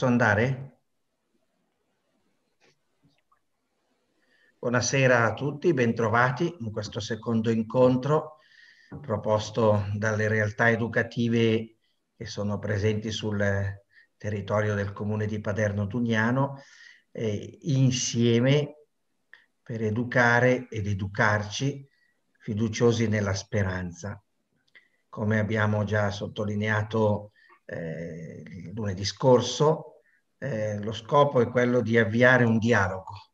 Posso andare? Buonasera a tutti, bentrovati in questo secondo incontro proposto dalle realtà educative che sono presenti sul territorio del comune di Paderno Dugnano, eh, insieme per educare ed educarci fiduciosi nella speranza. Come abbiamo già sottolineato eh, lunedì scorso, eh, lo scopo è quello di avviare un dialogo,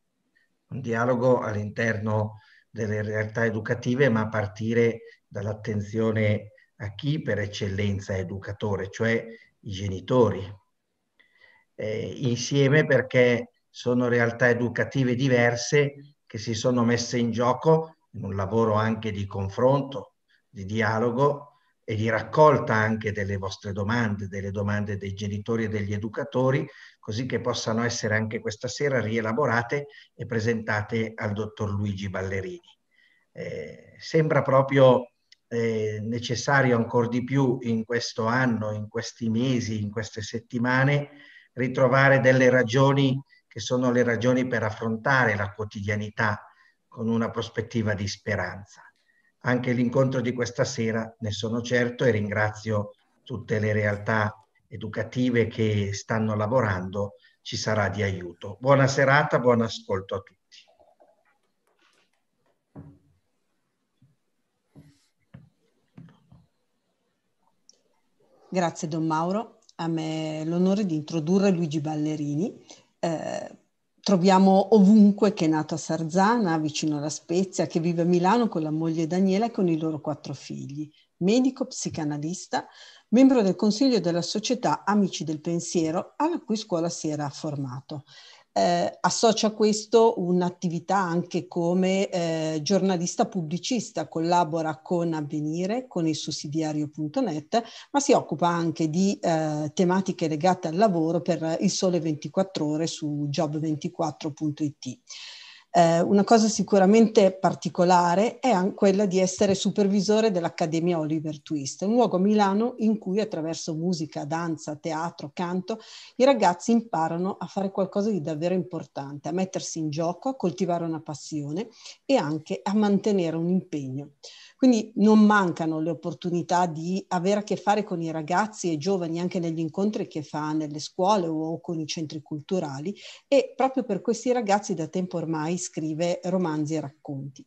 un dialogo all'interno delle realtà educative, ma a partire dall'attenzione a chi per eccellenza è educatore, cioè i genitori. Eh, insieme perché sono realtà educative diverse che si sono messe in gioco in un lavoro anche di confronto, di dialogo e di raccolta anche delle vostre domande, delle domande dei genitori e degli educatori così che possano essere anche questa sera rielaborate e presentate al dottor Luigi Ballerini. Eh, sembra proprio eh, necessario ancora di più in questo anno, in questi mesi, in queste settimane, ritrovare delle ragioni che sono le ragioni per affrontare la quotidianità con una prospettiva di speranza. Anche l'incontro di questa sera, ne sono certo, e ringrazio tutte le realtà educative che stanno lavorando ci sarà di aiuto. Buona serata, buon ascolto a tutti. Grazie Don Mauro, a me l'onore di introdurre Luigi Ballerini. Eh, troviamo ovunque che è nato a Sarzana, vicino alla Spezia, che vive a Milano con la moglie Daniela e con i loro quattro figli. Medico, psicanalista, membro del consiglio della società Amici del Pensiero, alla cui scuola si era formato. Eh, associa a questo un'attività anche come eh, giornalista pubblicista, collabora con Avvenire, con il sussidiario.net, ma si occupa anche di eh, tematiche legate al lavoro per il Sole 24 ore su job24.it. Eh, una cosa sicuramente particolare è quella di essere supervisore dell'Accademia Oliver Twist, un luogo a Milano in cui attraverso musica, danza, teatro, canto, i ragazzi imparano a fare qualcosa di davvero importante, a mettersi in gioco, a coltivare una passione e anche a mantenere un impegno. Quindi non mancano le opportunità di avere a che fare con i ragazzi e i giovani anche negli incontri che fa nelle scuole o con i centri culturali e proprio per questi ragazzi da tempo ormai scrive romanzi e racconti.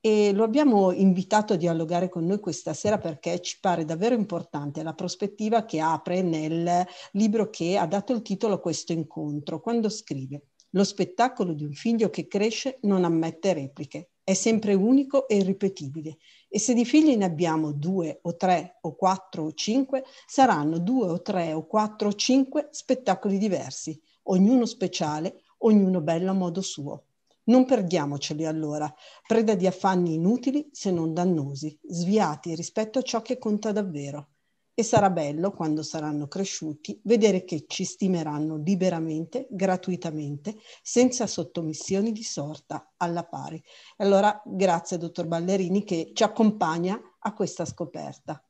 E lo abbiamo invitato a dialogare con noi questa sera perché ci pare davvero importante la prospettiva che apre nel libro che ha dato il titolo a questo incontro, quando scrive lo spettacolo di un figlio che cresce non ammette repliche, è sempre unico e irripetibile. E se di figli ne abbiamo due o tre o quattro o cinque, saranno due o tre o quattro o cinque spettacoli diversi, ognuno speciale, ognuno bello a modo suo. Non perdiamoceli allora, preda di affanni inutili se non dannosi, sviati rispetto a ciò che conta davvero e sarà bello, quando saranno cresciuti, vedere che ci stimeranno liberamente, gratuitamente, senza sottomissioni di sorta, alla pari. Allora, grazie dottor Ballerini che ci accompagna a questa scoperta.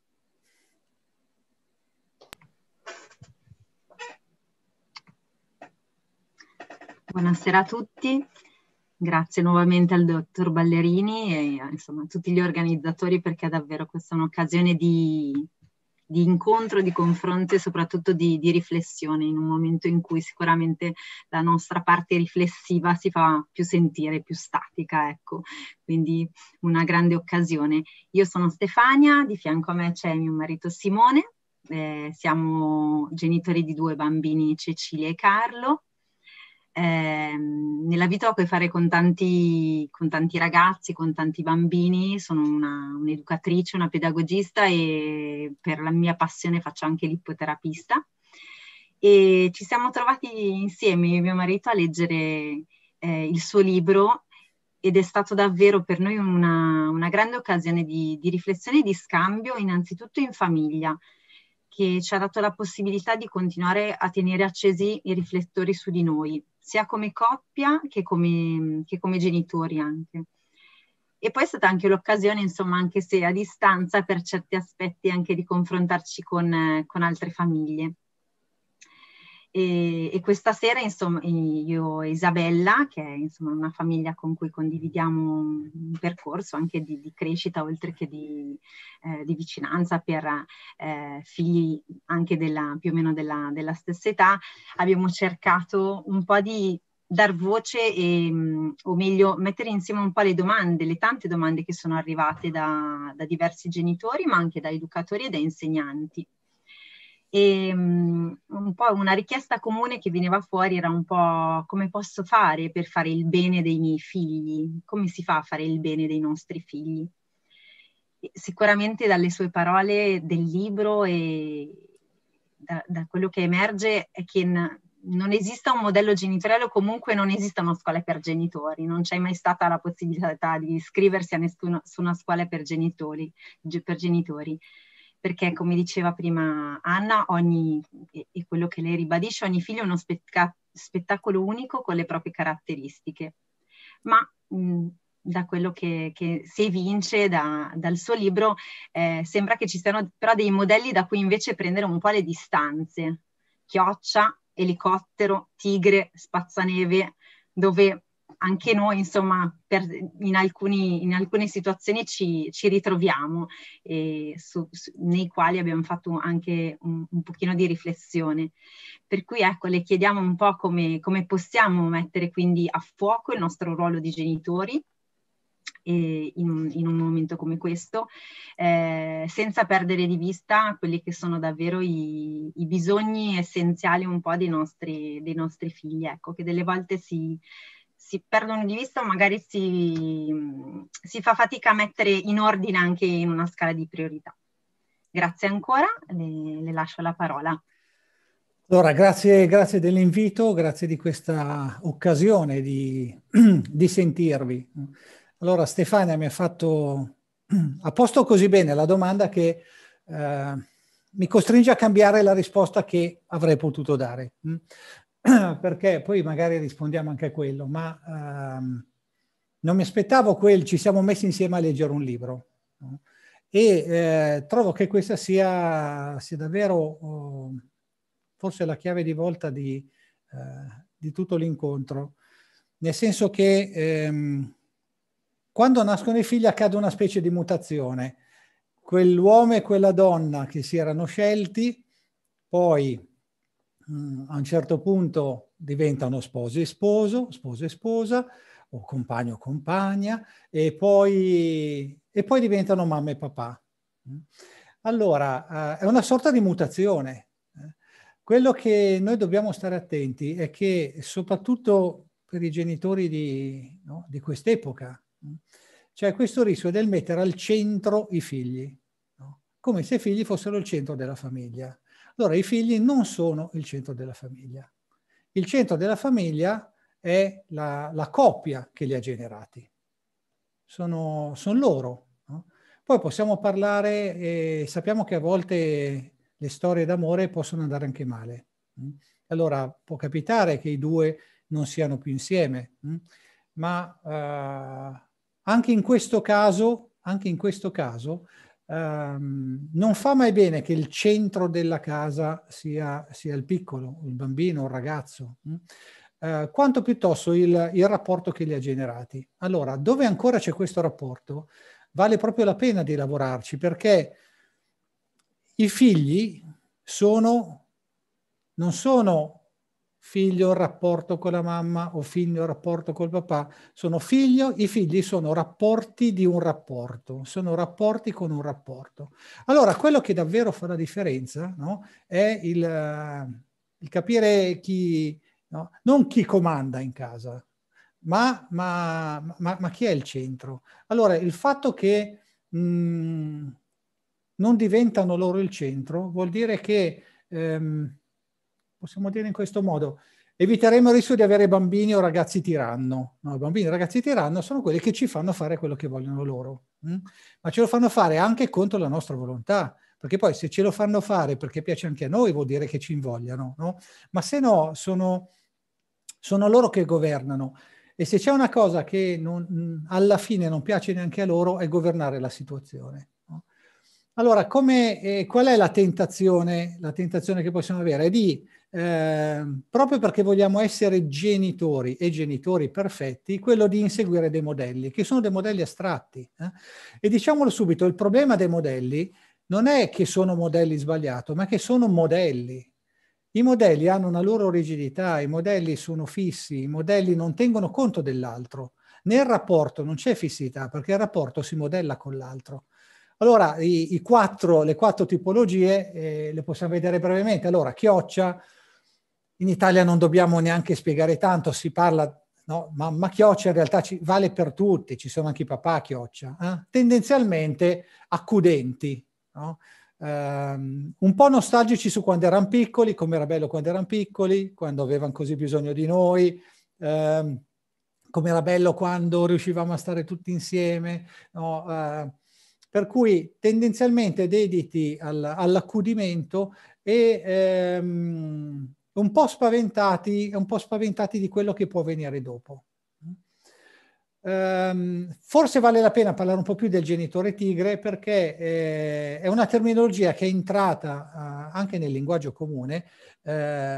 Buonasera a tutti, grazie nuovamente al dottor Ballerini e insomma, a tutti gli organizzatori perché è davvero questa un'occasione di di incontro, di confronto e soprattutto di, di, riflessione in un momento in cui sicuramente la nostra parte riflessiva si fa più sentire, più statica, ecco. Quindi una grande occasione. Io sono Stefania, di fianco a me c'è mio marito Simone, eh, siamo genitori di due bambini, Cecilia e Carlo, Ehm, nella vita ho a che fare con tanti, con tanti ragazzi, con tanti bambini, sono una, un'educatrice, una pedagogista e per la mia passione faccio anche l'ippoterapista. E ci siamo trovati insieme, io e mio marito, a leggere eh, il suo libro ed è stato davvero per noi una, una grande occasione di, di riflessione e di scambio, innanzitutto in famiglia che ci ha dato la possibilità di continuare a tenere accesi i riflettori su di noi sia come coppia che come, che come genitori anche. E poi è stata anche l'occasione, insomma, anche se a distanza, per certi aspetti anche di confrontarci con, con altre famiglie. E, e, questa sera, insomma, io e Isabella, che è insomma, una famiglia con cui condividiamo un percorso anche di, di crescita, oltre che di, eh, di vicinanza per eh, figli anche della, più o meno della, della stessa età, abbiamo cercato un po' di dar voce e, mm, o meglio, mettere insieme un po' le domande, le tante domande che sono arrivate da, da diversi genitori, ma anche da educatori e da insegnanti e um, un po' una richiesta comune che veniva fuori era un po' come posso fare per fare il bene dei miei figli, come si fa a fare il bene dei nostri figli. Sicuramente dalle sue parole del libro e da, da quello che emerge è che in, non esista un modello genitoriale o comunque non esista una scuola per genitori, non c'è mai stata la possibilità di iscriversi a nessuna, su una scuola per genitori, per genitori perché come diceva prima Anna, ogni, e quello che lei ribadisce, ogni figlio è uno spetta- spettacolo unico con le proprie caratteristiche. Ma mh, da quello che, che si evince da, dal suo libro, eh, sembra che ci siano però dei modelli da cui invece prendere un po' le distanze. Chioccia, elicottero, tigre, spazzaneve, dove anche noi, insomma, per, in, alcuni, in, alcune situazioni ci, ci ritroviamo, e su, su, nei quali abbiamo fatto anche un, un, pochino di riflessione. Per cui ecco, le chiediamo un po' come, come possiamo mettere quindi a fuoco il nostro ruolo di genitori in, in, un momento come questo, eh, senza perdere di vista quelli che sono davvero i, i bisogni essenziali un po' dei nostri, dei nostri figli, ecco, che delle volte si, si perdono di vista o magari si, si fa fatica a mettere in ordine anche in una scala di priorità. Grazie ancora, le, le lascio la parola. Allora, grazie, grazie, dell'invito, grazie di questa occasione di, di, sentirvi. Allora, Stefania mi ha fatto a posto così bene la domanda che eh, mi costringe a cambiare la risposta che avrei potuto dare. perché poi magari rispondiamo anche a quello, ma ehm, non mi aspettavo quel ci siamo messi insieme a leggere un libro. No? E eh, trovo che questa sia, sia davvero oh, forse la chiave di volta di, eh, di tutto l'incontro, nel senso che ehm, quando nascono i figli accade una specie di mutazione. Quell'uomo e quella donna che si erano scelti, poi Mm, a un certo punto diventano sposo e sposo, sposo e sposa, o compagno o compagna, e poi, e poi diventano mamma e papà. Mm. Allora, eh, è una sorta di mutazione. Eh. Quello che noi dobbiamo stare attenti è che, soprattutto per i genitori di, no, di quest'epoca, mm, c'è questo rischio del mettere al centro i figli, no? come se i figli fossero il centro della famiglia. Allora i figli non sono il centro della famiglia. Il centro della famiglia è la, la coppia che li ha generati. Sono, sono loro. No? Poi possiamo parlare, eh, sappiamo che a volte le storie d'amore possono andare anche male. Mm? Allora può capitare che i due non siano più insieme, mm? ma eh, anche in questo caso, anche in questo caso Um, non fa mai bene che il centro della casa sia, sia il piccolo, il bambino, il ragazzo, uh, quanto piuttosto il, il, rapporto che li ha generati. Allora, dove ancora c'è questo rapporto, vale proprio la pena di lavorarci perché i figli sono, non sono figlio, rapporto con la mamma o figlio, rapporto col papà, sono figlio, i figli sono rapporti di un rapporto, sono rapporti con un rapporto. Allora, quello che davvero fa la differenza no, è il, il, capire chi, no, non chi comanda in casa, ma, ma, ma, ma, chi è il centro. Allora, il fatto che mh, mm, non diventano loro il centro vuol dire che... Ehm, possiamo dire in questo modo, eviteremo il rischio di avere bambini o ragazzi tiranno. No, bambini e ragazzi tiranno sono quelli che ci fanno fare quello che vogliono loro, mh? Mm? ma ce lo fanno fare anche contro la nostra volontà, perché poi se ce lo fanno fare perché piace anche a noi vuol dire che ci invogliano, no? ma se no sono, sono loro che governano. E se c'è una cosa che non, mm, alla fine non piace neanche a loro è governare la situazione. No? Allora, come, eh, qual è la tentazione, la tentazione che possiamo avere? È di eh, proprio perché vogliamo essere genitori e genitori perfetti, quello di inseguire dei modelli, che sono dei modelli astratti. Eh? E diciamolo subito, il problema dei modelli non è che sono modelli sbagliati, ma che sono modelli. I modelli hanno una loro rigidità, i modelli sono fissi, i modelli non tengono conto dell'altro. Nel rapporto non c'è fissità, perché il rapporto si modella con l'altro. Allora, i, i quattro, le quattro tipologie eh, le possiamo vedere brevemente. Allora, chioccia, in Italia non dobbiamo neanche spiegare tanto, si parla, no? mamma chioccia in realtà ci, vale per tutti, ci sono anche i papà chioccia, eh? tendenzialmente accudenti, no? um, un po' nostalgici su quando erano piccoli, come era bello quando erano piccoli, quando avevano così bisogno di noi, um, come era bello quando riuscivamo a stare tutti insieme. No? Uh, per cui tendenzialmente dediti al, all'accudimento e ehm, un po' spaventati, un po' spaventati di quello che può venire dopo. Um, forse vale la pena parlare un po' più del genitore tigre perché eh, è una terminologia che è entrata uh, anche nel linguaggio comune uh,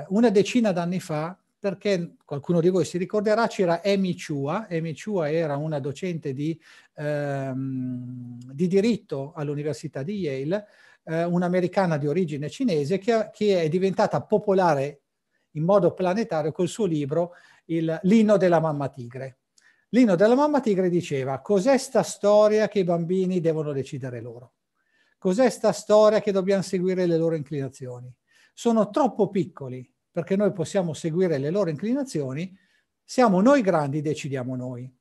una decina d'anni fa perché qualcuno di voi si ricorderà c'era Emi Chua, Emi Chua era una docente di, um, di diritto all'Università di Yale, uh, un'americana di origine cinese che, che è diventata popolare in modo planetario col suo libro il, L'inno della mamma tigre. L'inno della mamma tigre diceva cos'è sta storia che i bambini devono decidere loro? Cos'è sta storia che dobbiamo seguire le loro inclinazioni? Sono troppo piccoli perché noi possiamo seguire le loro inclinazioni, siamo noi grandi, decidiamo noi.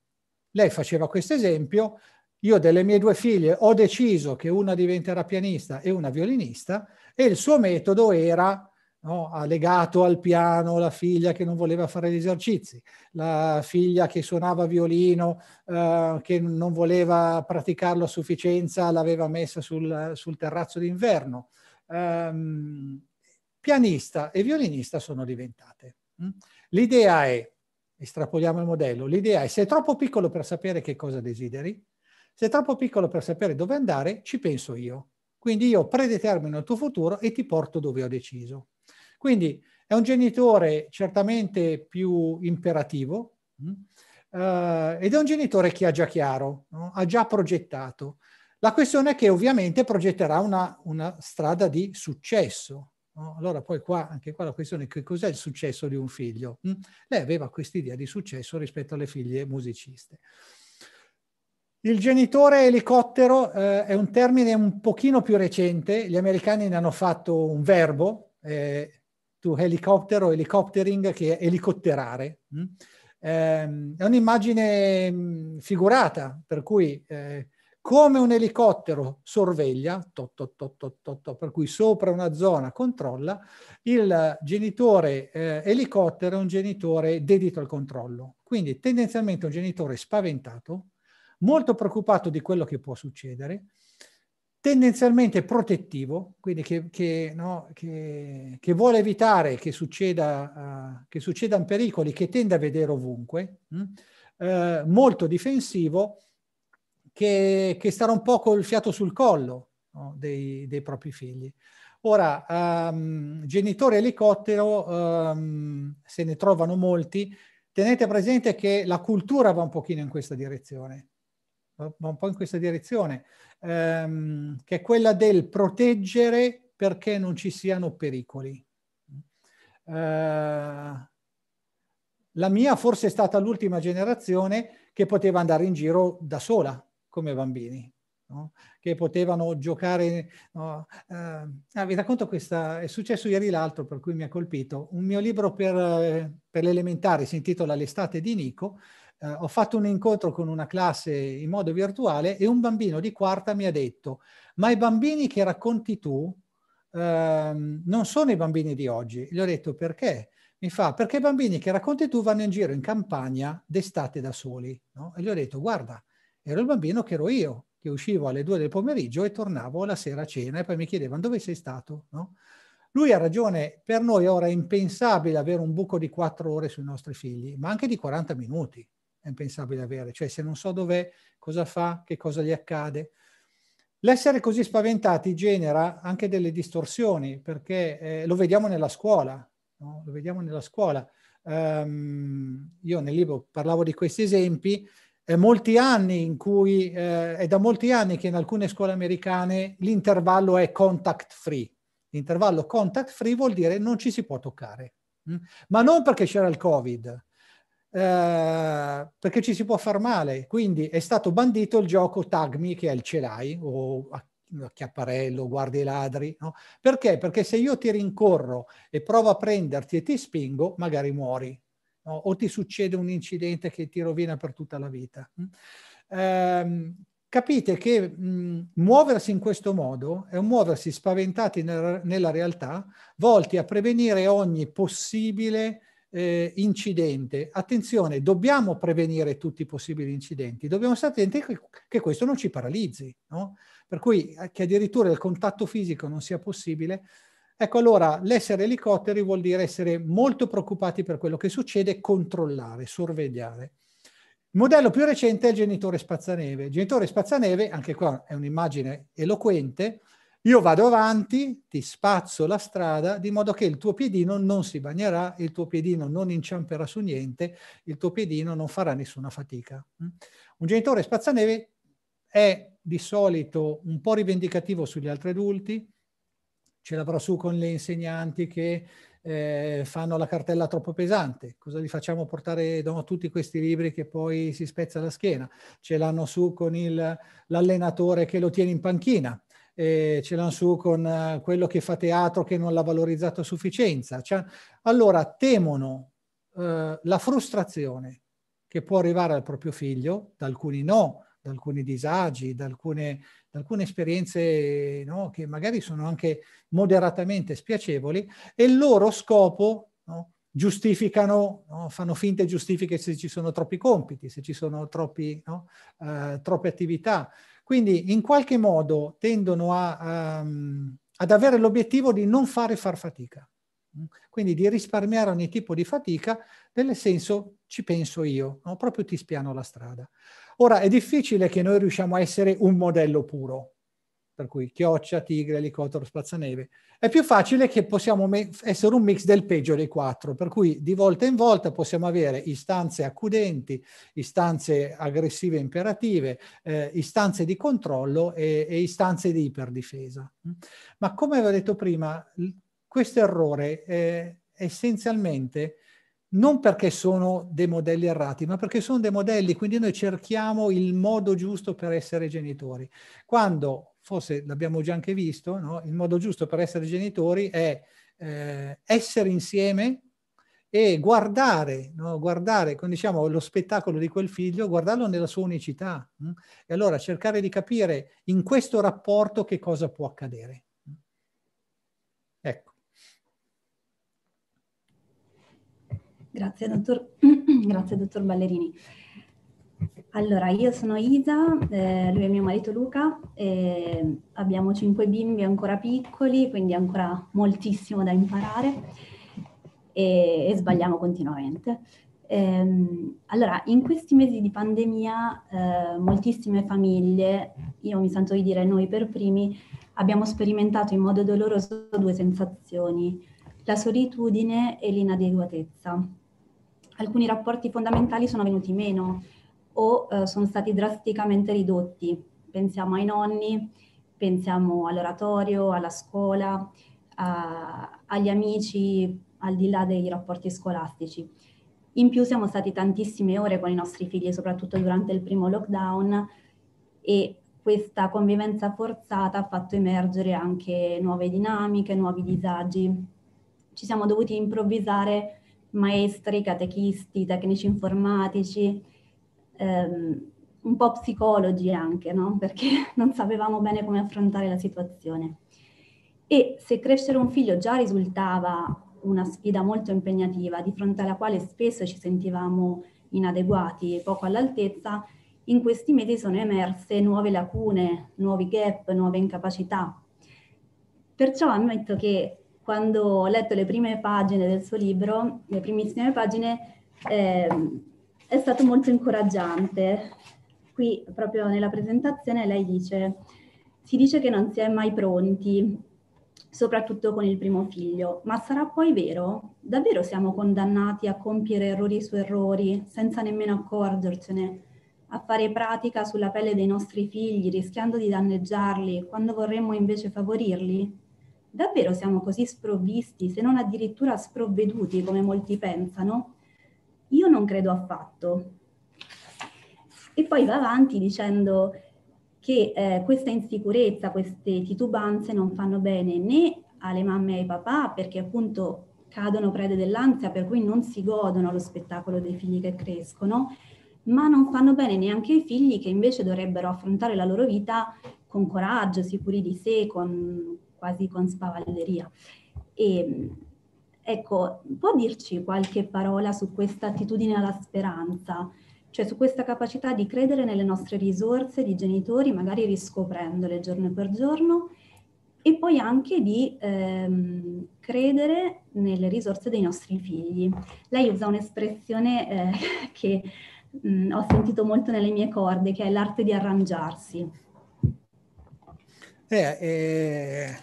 Lei faceva questo esempio, io delle mie due figlie ho deciso che una diventerà pianista e una violinista e il suo metodo era no? ha legato al piano la figlia che non voleva fare gli esercizi, la figlia che suonava violino, eh, che non voleva praticarlo a sufficienza, l'aveva messa sul, sul terrazzo d'inverno. Um, pianista e violinista sono diventate. Mm? L'idea è, estrapoliamo il modello, l'idea è se è troppo piccolo per sapere che cosa desideri, se è troppo piccolo per sapere dove andare, ci penso io. Quindi io predetermino il tuo futuro e ti porto dove ho deciso. Quindi è un genitore certamente più imperativo mm, eh, ed è un genitore che ha già chiaro, no? ha già progettato. La questione è che ovviamente progetterà una, una strada di successo. No? Allora poi qua, anche qua la questione è che cos'è il successo di un figlio? Mm? Lei aveva quest'idea di successo rispetto alle figlie musiciste. Il genitore elicottero eh, è un termine un pochino più recente, gli americani ne hanno fatto un verbo, eh, to helicopter o helicoptering che è elicotterare. Mm? Eh, è un'immagine mm, figurata, per cui eh, come un elicottero sorveglia, to, to, to, per cui sopra una zona controlla, il genitore eh, elicottero è un genitore dedito al controllo. Quindi tendenzialmente un genitore spaventato, molto preoccupato di quello che può succedere, tendenzialmente protettivo, quindi che, che, no, che, che vuole evitare che, succeda, uh, che succedano pericoli, che tende a vedere ovunque, mh? Mm, eh, uh, molto difensivo, che, che, starà un po' col fiato sul collo no, dei, dei, propri figli. Ora, um, ehm, genitore elicottero, um, se ne trovano molti, tenete presente che la cultura va un pochino in questa direzione va un po' in questa direzione, ehm, che è quella del proteggere perché non ci siano pericoli. Eh, la mia forse è stata l'ultima generazione che poteva andare in giro da sola come bambini. No? che potevano giocare. No? Eh, ah, vi racconto questa, è successo ieri l'altro per cui mi ha colpito, un mio libro per, eh, per l'elementare si intitola L'estate di Nico, Uh, ho fatto un incontro con una classe in modo virtuale e un bambino di quarta mi ha detto, ma i bambini che racconti tu uh, non sono i bambini di oggi. Gli ho detto perché? Mi fa, perché i bambini che racconti tu vanno in giro in campagna d'estate da soli. No? E gli ho detto, guarda, ero il bambino che ero io, che uscivo alle due del pomeriggio e tornavo la sera a cena e poi mi chiedevano dove sei stato. No? Lui ha ragione, per noi ora è impensabile avere un buco di quattro ore sui nostri figli, ma anche di 40 minuti è impensabile avere, cioè se non so dov'è, cosa fa, che cosa gli accade. L'essere così spaventati genera anche delle distorsioni, perché eh, lo vediamo nella scuola, no? lo vediamo nella scuola. Um, io nel libro parlavo di questi esempi, è molti anni in cui, eh, è da molti anni che in alcune scuole americane l'intervallo è contact free. L'intervallo contact free vuol dire non ci si può toccare, mm? ma non perché c'era il Covid, eh, perché ci si può far male. Quindi è stato bandito il gioco Tagmi, che è il celai o acchiapparello, guardi i ladri. No? Perché? Perché se io ti rincorro e provo a prenderti e ti spingo, magari muori. No? O ti succede un incidente che ti rovina per tutta la vita. Eh, capite che mh, mm, muoversi in questo modo è un muoversi spaventati nel, nella realtà, volti a prevenire ogni possibile eh, incidente, attenzione, dobbiamo prevenire tutti i possibili incidenti, dobbiamo stare attenti che, che questo non ci paralizzi, no? per cui eh, che addirittura il contatto fisico non sia possibile. Ecco allora, l'essere elicotteri vuol dire essere molto preoccupati per quello che succede, controllare, sorvegliare. Il modello più recente è il genitore spazzaneve. Il genitore spazzaneve, anche qua è un'immagine eloquente, io vado avanti, ti spazzo la strada di modo che il tuo piedino non si bagnerà, il tuo piedino non inciamperà su niente, il tuo piedino non farà nessuna fatica. Mm? Un genitore spazzaneve è di solito un po' rivendicativo sugli altri adulti, ce l'avrò su con le insegnanti che eh, fanno la cartella troppo pesante, cosa gli facciamo portare da tutti questi libri che poi si spezza la schiena, ce l'hanno su con il, l'allenatore che lo tiene in panchina, eh, ce l'hanno su con eh, quello che fa teatro che non l'ha valorizzato a sufficienza. Cioè, allora temono eh, la frustrazione che può arrivare al proprio figlio, da alcuni no, da alcuni disagi, da alcune, da alcune esperienze no, che magari sono anche moderatamente spiacevoli, e il loro scopo no, giustificano, no? fanno finte giustifiche se ci sono troppi compiti, se ci sono troppi, no? eh, troppe attività, quindi in qualche modo tendono a, um, ad avere l'obiettivo di non fare far fatica, quindi di risparmiare ogni tipo di fatica nel senso ci penso io, no? proprio ti spiano la strada. Ora è difficile che noi riusciamo a essere un modello puro, per cui chioccia, tigre, elicottero, spazzaneve, è più facile che possiamo me- essere un mix del peggio dei quattro, per cui di volta in volta possiamo avere istanze accudenti, istanze aggressive imperative, eh, istanze di controllo e, e istanze di iperdifesa. Ma come avevo detto prima, questo errore è essenzialmente non perché sono dei modelli errati, ma perché sono dei modelli, quindi noi cerchiamo il modo giusto per essere genitori. Quando forse l'abbiamo già anche visto, no? il modo giusto per essere genitori è eh, essere insieme e guardare, no? guardare diciamo, lo spettacolo di quel figlio, guardarlo nella sua unicità. Mh? Mm? E allora cercare di capire in questo rapporto che cosa può accadere. Ecco. Grazie, dottor, Grazie, dottor Ballerini. Allora, io sono Isa, eh, lui è mio marito Luca, eh, abbiamo cinque bimbi ancora piccoli, quindi ancora moltissimo da imparare e, e sbagliamo continuamente. Eh, allora, in questi mesi di pandemia eh, moltissime famiglie, io mi sento di dire noi per primi, abbiamo sperimentato in modo doloroso due sensazioni, la solitudine e l'inadeguatezza. Alcuni rapporti fondamentali sono venuti meno, o eh, sono stati drasticamente ridotti. Pensiamo ai nonni, pensiamo all'oratorio, alla scuola, a, agli amici, al di là dei rapporti scolastici. In più siamo stati tantissime ore con i nostri figli, soprattutto durante il primo lockdown, e questa convivenza forzata ha fatto emergere anche nuove dinamiche, nuovi disagi. Ci siamo dovuti improvvisare maestri, catechisti, tecnici informatici, ehm, un po' psicologi anche, no? perché non sapevamo bene come affrontare la situazione. E se crescere un figlio già risultava una sfida molto impegnativa, di fronte alla quale spesso ci sentivamo inadeguati e poco all'altezza, in questi mesi sono emerse nuove lacune, nuovi gap, nuove incapacità. Perciò ammetto che quando ho letto le prime pagine del suo libro, le primissime pagine, eh, è stato molto incoraggiante. Qui proprio nella presentazione lei dice, si dice che non si è mai pronti, soprattutto con il primo figlio, ma sarà poi vero? Davvero siamo condannati a compiere errori su errori senza nemmeno accorgercene? a fare pratica sulla pelle dei nostri figli, rischiando di danneggiarli, quando vorremmo invece favorirli? Davvero siamo così sprovvisti, se non addirittura sprovveduti come molti pensano? Io non credo affatto. E poi va avanti dicendo che eh, questa insicurezza, queste titubanze non fanno bene né alle mamme e ai papà perché appunto cadono prede dell'ansia per cui non si godono lo spettacolo dei figli che crescono, ma non fanno bene neanche ai figli che invece dovrebbero affrontare la loro vita con coraggio, sicuri di sé, con, quasi con spavalderia. E, Ecco, può dirci qualche parola su questa attitudine alla speranza, cioè su questa capacità di credere nelle nostre risorse di genitori, magari riscoprendole giorno per giorno, e poi anche di ehm, credere nelle risorse dei nostri figli. Lei usa un'espressione eh, che mh, mm, ho sentito molto nelle mie corde, che è l'arte di arrangiarsi. Eh, eh,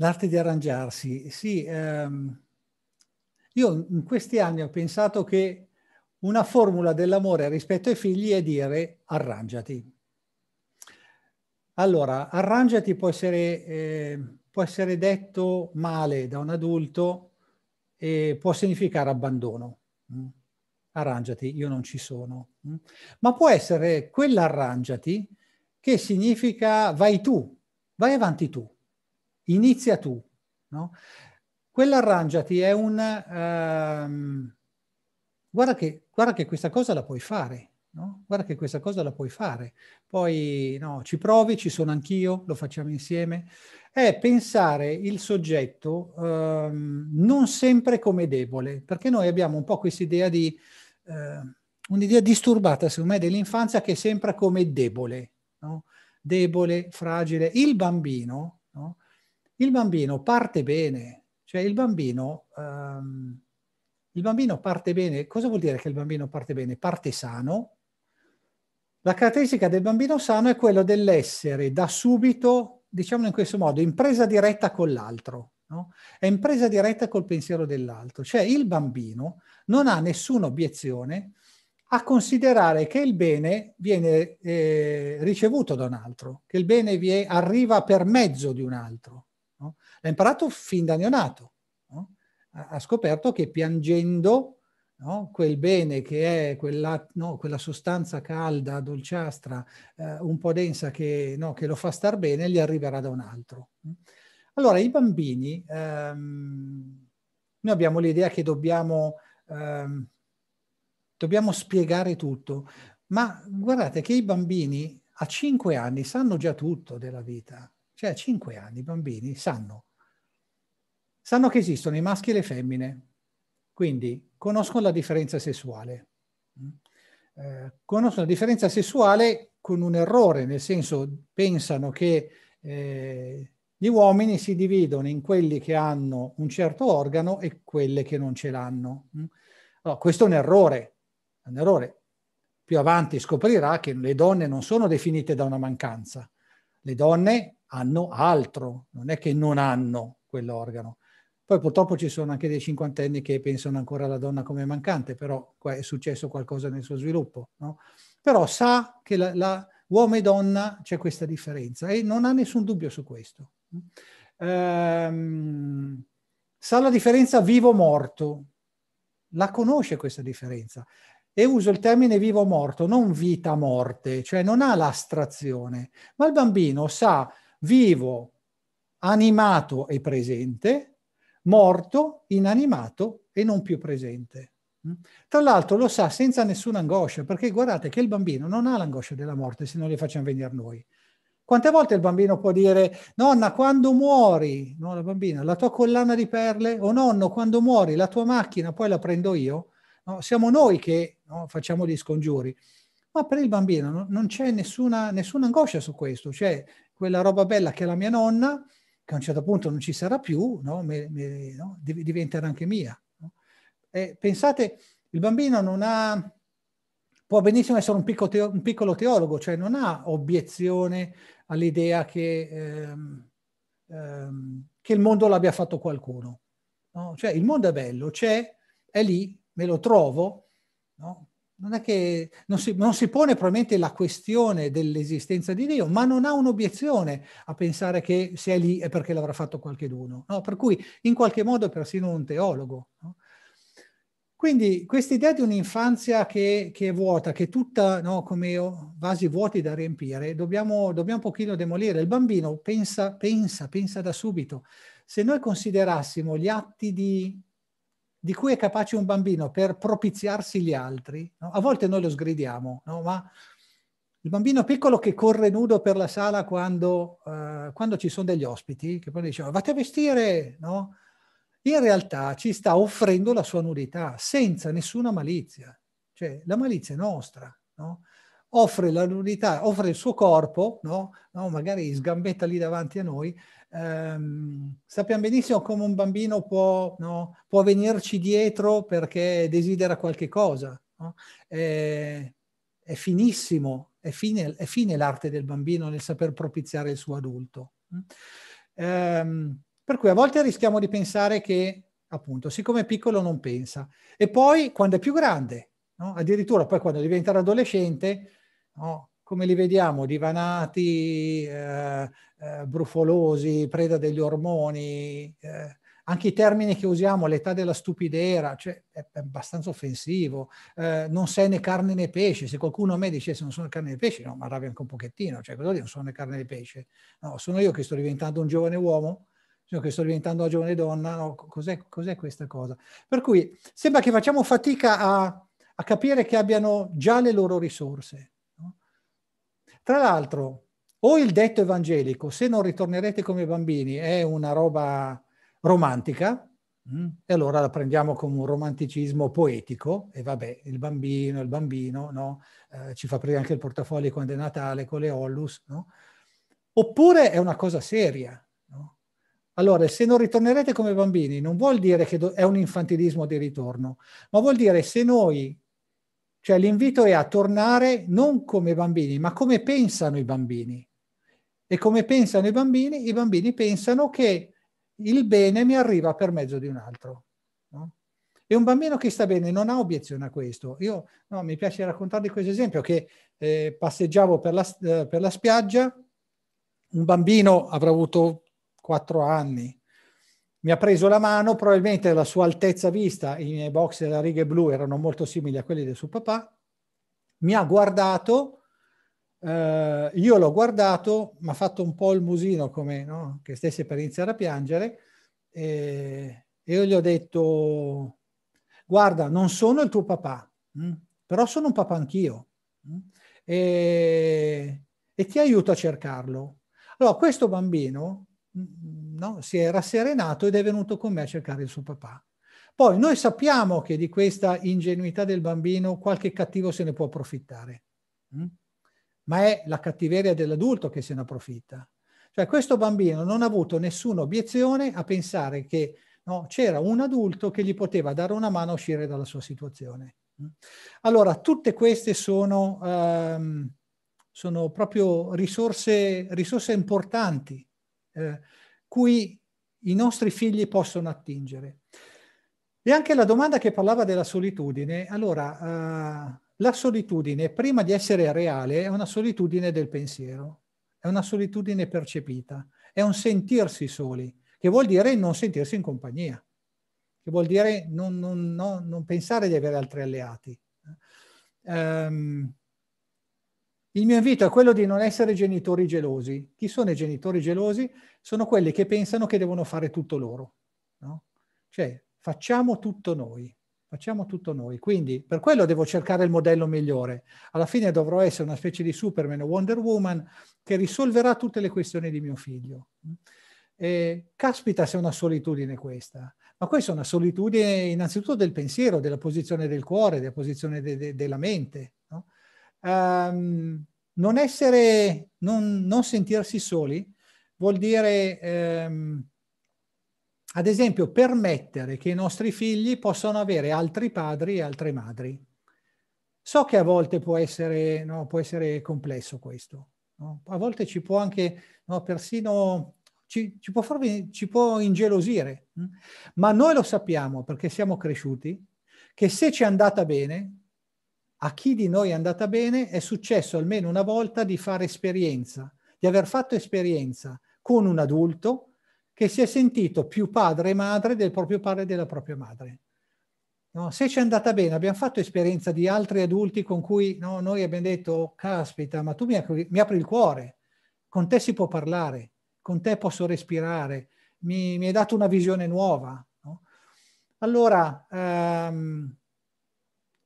L'arte di arrangiarsi, sì. Ehm, io in questi anni ho pensato che una formula dell'amore rispetto ai figli è dire arrangiati. Allora, arrangiati può essere, eh, può essere detto male da un adulto e può significare abbandono. Mm. Arrangiati, io non ci sono. Mm. Ma può essere quell'arrangiati che significa vai tu, vai avanti tu inizia tu, no? Quell'arrangiati è un... Um, guarda, che, guarda che questa cosa la puoi fare, no? Guarda che questa cosa la puoi fare. Poi no, ci provi, ci sono anch'io, lo facciamo insieme. È pensare il soggetto um, non sempre come debole, perché noi abbiamo un po' questa idea di... Uh, un'idea disturbata, secondo me, dell'infanzia che sembra come debole, no? debole, fragile. Il bambino no? il bambino parte bene, cioè il bambino, um, il bambino parte bene, cosa vuol dire che il bambino parte bene? Parte sano. La caratteristica del bambino sano è quella dell'essere da subito, diciamo in questo modo, in presa diretta con l'altro. No? È in presa diretta col pensiero dell'altro, cioè il bambino non ha nessuna obiezione a considerare che il bene viene eh, ricevuto da un altro, che il bene arriva per mezzo di un altro. No? L'ha imparato fin da neonato. No? Ha scoperto che piangendo no? quel bene che è quella, quella sostanza calda, dolciastra, eh, un po' densa che, che, lo fa star bene, gli arriverà da un altro. Allora, i bambini, ehm, noi abbiamo l'idea che dobbiamo, ehm, dobbiamo spiegare tutto, ma guardate che i bambini a 5 anni sanno già tutto della vita. Cioè a 5 anni i bambini sanno, sanno che esistono i maschi e le femmine, quindi conoscono la differenza sessuale. Mm? Eh, conoscono la differenza sessuale con un errore, nel senso pensano che eh, gli uomini si dividono in quelli che hanno un certo organo e quelle che non ce l'hanno. Mm? Allora, questo è un errore, un errore. Più avanti scoprirà che le donne non sono definite da una mancanza. Le donne hanno altro, non è che non hanno quell'organo. Poi purtroppo ci sono anche dei cinquantenni che pensano ancora alla donna come mancante, però qua è successo qualcosa nel suo sviluppo. No? Però sa che la, la, uomo e donna c'è questa differenza e non ha nessun dubbio su questo. Ehm, sa la differenza vivo-morto, la conosce questa differenza. E uso il termine vivo-morto, non vita-morte, cioè non ha l'astrazione, ma il bambino sa vivo, animato e presente, morto, inanimato e non più presente. Mm? Tra l'altro lo sa senza nessuna angoscia, perché guardate che il bambino non ha l'angoscia della morte se non le facciamo venire noi. Quante volte il bambino può dire, nonna, quando muori, no, la bambina, la tua collana di perle, o nonno, quando muori, la tua macchina, poi la prendo io? No, siamo noi che no, facciamo gli scongiuri ma per il bambino non, non c'è nessuna, nessuna, angoscia su questo, cioè quella roba bella che è la mia nonna, che a un certo punto non ci sarà più, no? Me, me, no? diventerà anche mia. No? Eh, pensate, il bambino non ha, può benissimo essere un piccolo, teo, un piccolo, teologo, cioè non ha obiezione all'idea che, ehm, ehm, che il mondo l'abbia fatto qualcuno. No? Cioè il mondo è bello, c'è, è lì, me lo trovo, no? non è che non si, non si, pone probabilmente la questione dell'esistenza di Dio, ma non ha un'obiezione a pensare che se è lì è perché l'avrà fatto qualcheduno. No? Per cui in qualche modo è persino un teologo. No? Quindi questa idea di un'infanzia che, che, è vuota, che è tutta no, come oh, vasi vuoti da riempire, dobbiamo, dobbiamo un pochino demolire. Il bambino pensa, pensa, pensa da subito. Se noi considerassimo gli atti di di cui è capace un bambino per propiziarsi gli altri, no? a volte noi lo sgridiamo, no? ma il bambino piccolo che corre nudo per la sala quando, uh, quando ci sono degli ospiti, che poi dice vate a vestire, no? in realtà ci sta offrendo la sua nudità senza nessuna malizia, cioè la malizia è nostra. No? offre la nudità, offre il suo corpo, no? no magari sgambetta lì davanti a noi, ehm, sappiamo benissimo come un bambino può, no? può, venirci dietro perché desidera qualche cosa. No? È, è, finissimo, è fine, è fine, l'arte del bambino nel saper propiziare il suo adulto. Ehm, per cui a volte rischiamo di pensare che, appunto, siccome è piccolo non pensa. E poi, quando è più grande, No? addirittura poi quando diventa adolescente no? come li vediamo, divanati, eh, eh, brufolosi, preda degli ormoni, eh, anche i termini che usiamo, l'età della stupidera, cioè è, è abbastanza offensivo, eh, non sei né carne né pesce, se qualcuno a me dicesse non sono carne né pesce, no, mi arrabbio anche un pochettino, cioè cosa dire non sono né carne né pesce, no, sono io che sto diventando un giovane uomo, sono che sto diventando una giovane donna, no, cos'è, cos'è questa cosa? Per cui sembra che facciamo fatica a, a capire che abbiano già le loro risorse tra l'altro, o il detto evangelico, se non ritornerete come bambini, è una roba romantica, mm, e allora la prendiamo come un romanticismo poetico, e vabbè, il bambino, il bambino, no? eh, ci fa aprire anche il portafoglio quando è Natale con le Ollus, no? Oppure è una cosa seria, no? Allora, se non ritornerete come bambini, non vuol dire che do- è un infantilismo di ritorno, ma vuol dire se noi cioè l'invito è a tornare non come bambini, ma come pensano i bambini. E come pensano i bambini? I bambini pensano che il bene mi arriva per mezzo di un altro. No? E un bambino che sta bene non ha obiezione a questo. Io no, mi piace raccontarvi questo esempio che eh, passeggiavo per la, eh, per la spiaggia, un bambino avrà avuto quattro anni, mi ha preso la mano, probabilmente la sua altezza vista, i miei box della riga blu erano molto simili a quelli del suo papà, mi ha guardato, eh, io l'ho guardato, mi ha fatto un po' il musino come no? che stesse per iniziare a piangere e, e io gli ho detto, guarda, non sono il tuo papà, mh? Mm, però sono un papà anch'io mh? Mm, e, e ti aiuto a cercarlo. Allora, questo bambino... Mh, mm, no? si era serenato ed è venuto con me a cercare il suo papà. Poi noi sappiamo che di questa ingenuità del bambino qualche cattivo se ne può approfittare, mh? Mm? ma è la cattiveria dell'adulto che se ne approfitta. Cioè questo bambino non ha avuto nessuna obiezione a pensare che no, c'era un adulto che gli poteva dare una mano a uscire dalla sua situazione. Mm? Allora, tutte queste sono, ehm, sono proprio risorse, risorse importanti. Eh, cui i nostri figli possono attingere. E anche la domanda che parlava della solitudine, allora uh, la solitudine prima di essere reale è una solitudine del pensiero, è una solitudine percepita, è un sentirsi soli, che vuol dire non sentirsi in compagnia, che vuol dire non, non, no, non pensare di avere altri alleati. Um, il mio invito è quello di non essere genitori gelosi. Chi sono i genitori gelosi? Sono quelli che pensano che devono fare tutto loro. No? Cioè, facciamo tutto noi. Facciamo tutto noi. Quindi per quello devo cercare il modello migliore. Alla fine dovrò essere una specie di Superman o Wonder Woman che risolverà tutte le questioni di mio figlio. E, caspita se è una solitudine questa, ma questa è una solitudine innanzitutto del pensiero, della posizione del cuore, della posizione de- de- della mente ehm, non essere, non, non, sentirsi soli vuol dire, ehm, ad esempio, permettere che i nostri figli possano avere altri padri e altre madri. So che a volte può essere, no, può essere complesso questo, no? a volte ci può anche, no, persino ci, ci, può farvi, ci può ingelosire, hm? ma noi lo sappiamo perché siamo cresciuti che se ci è andata bene a chi di noi è andata bene è successo almeno una volta di fare esperienza, di aver fatto esperienza con un adulto che si è sentito più padre e madre del proprio padre e della propria madre. No? Se ci è andata bene, abbiamo fatto esperienza di altri adulti con cui no, noi abbiamo detto, caspita, ma tu mi apri, mi apri, il cuore, con te si può parlare, con te posso respirare, mi, mi hai dato una visione nuova. No? Allora, ehm,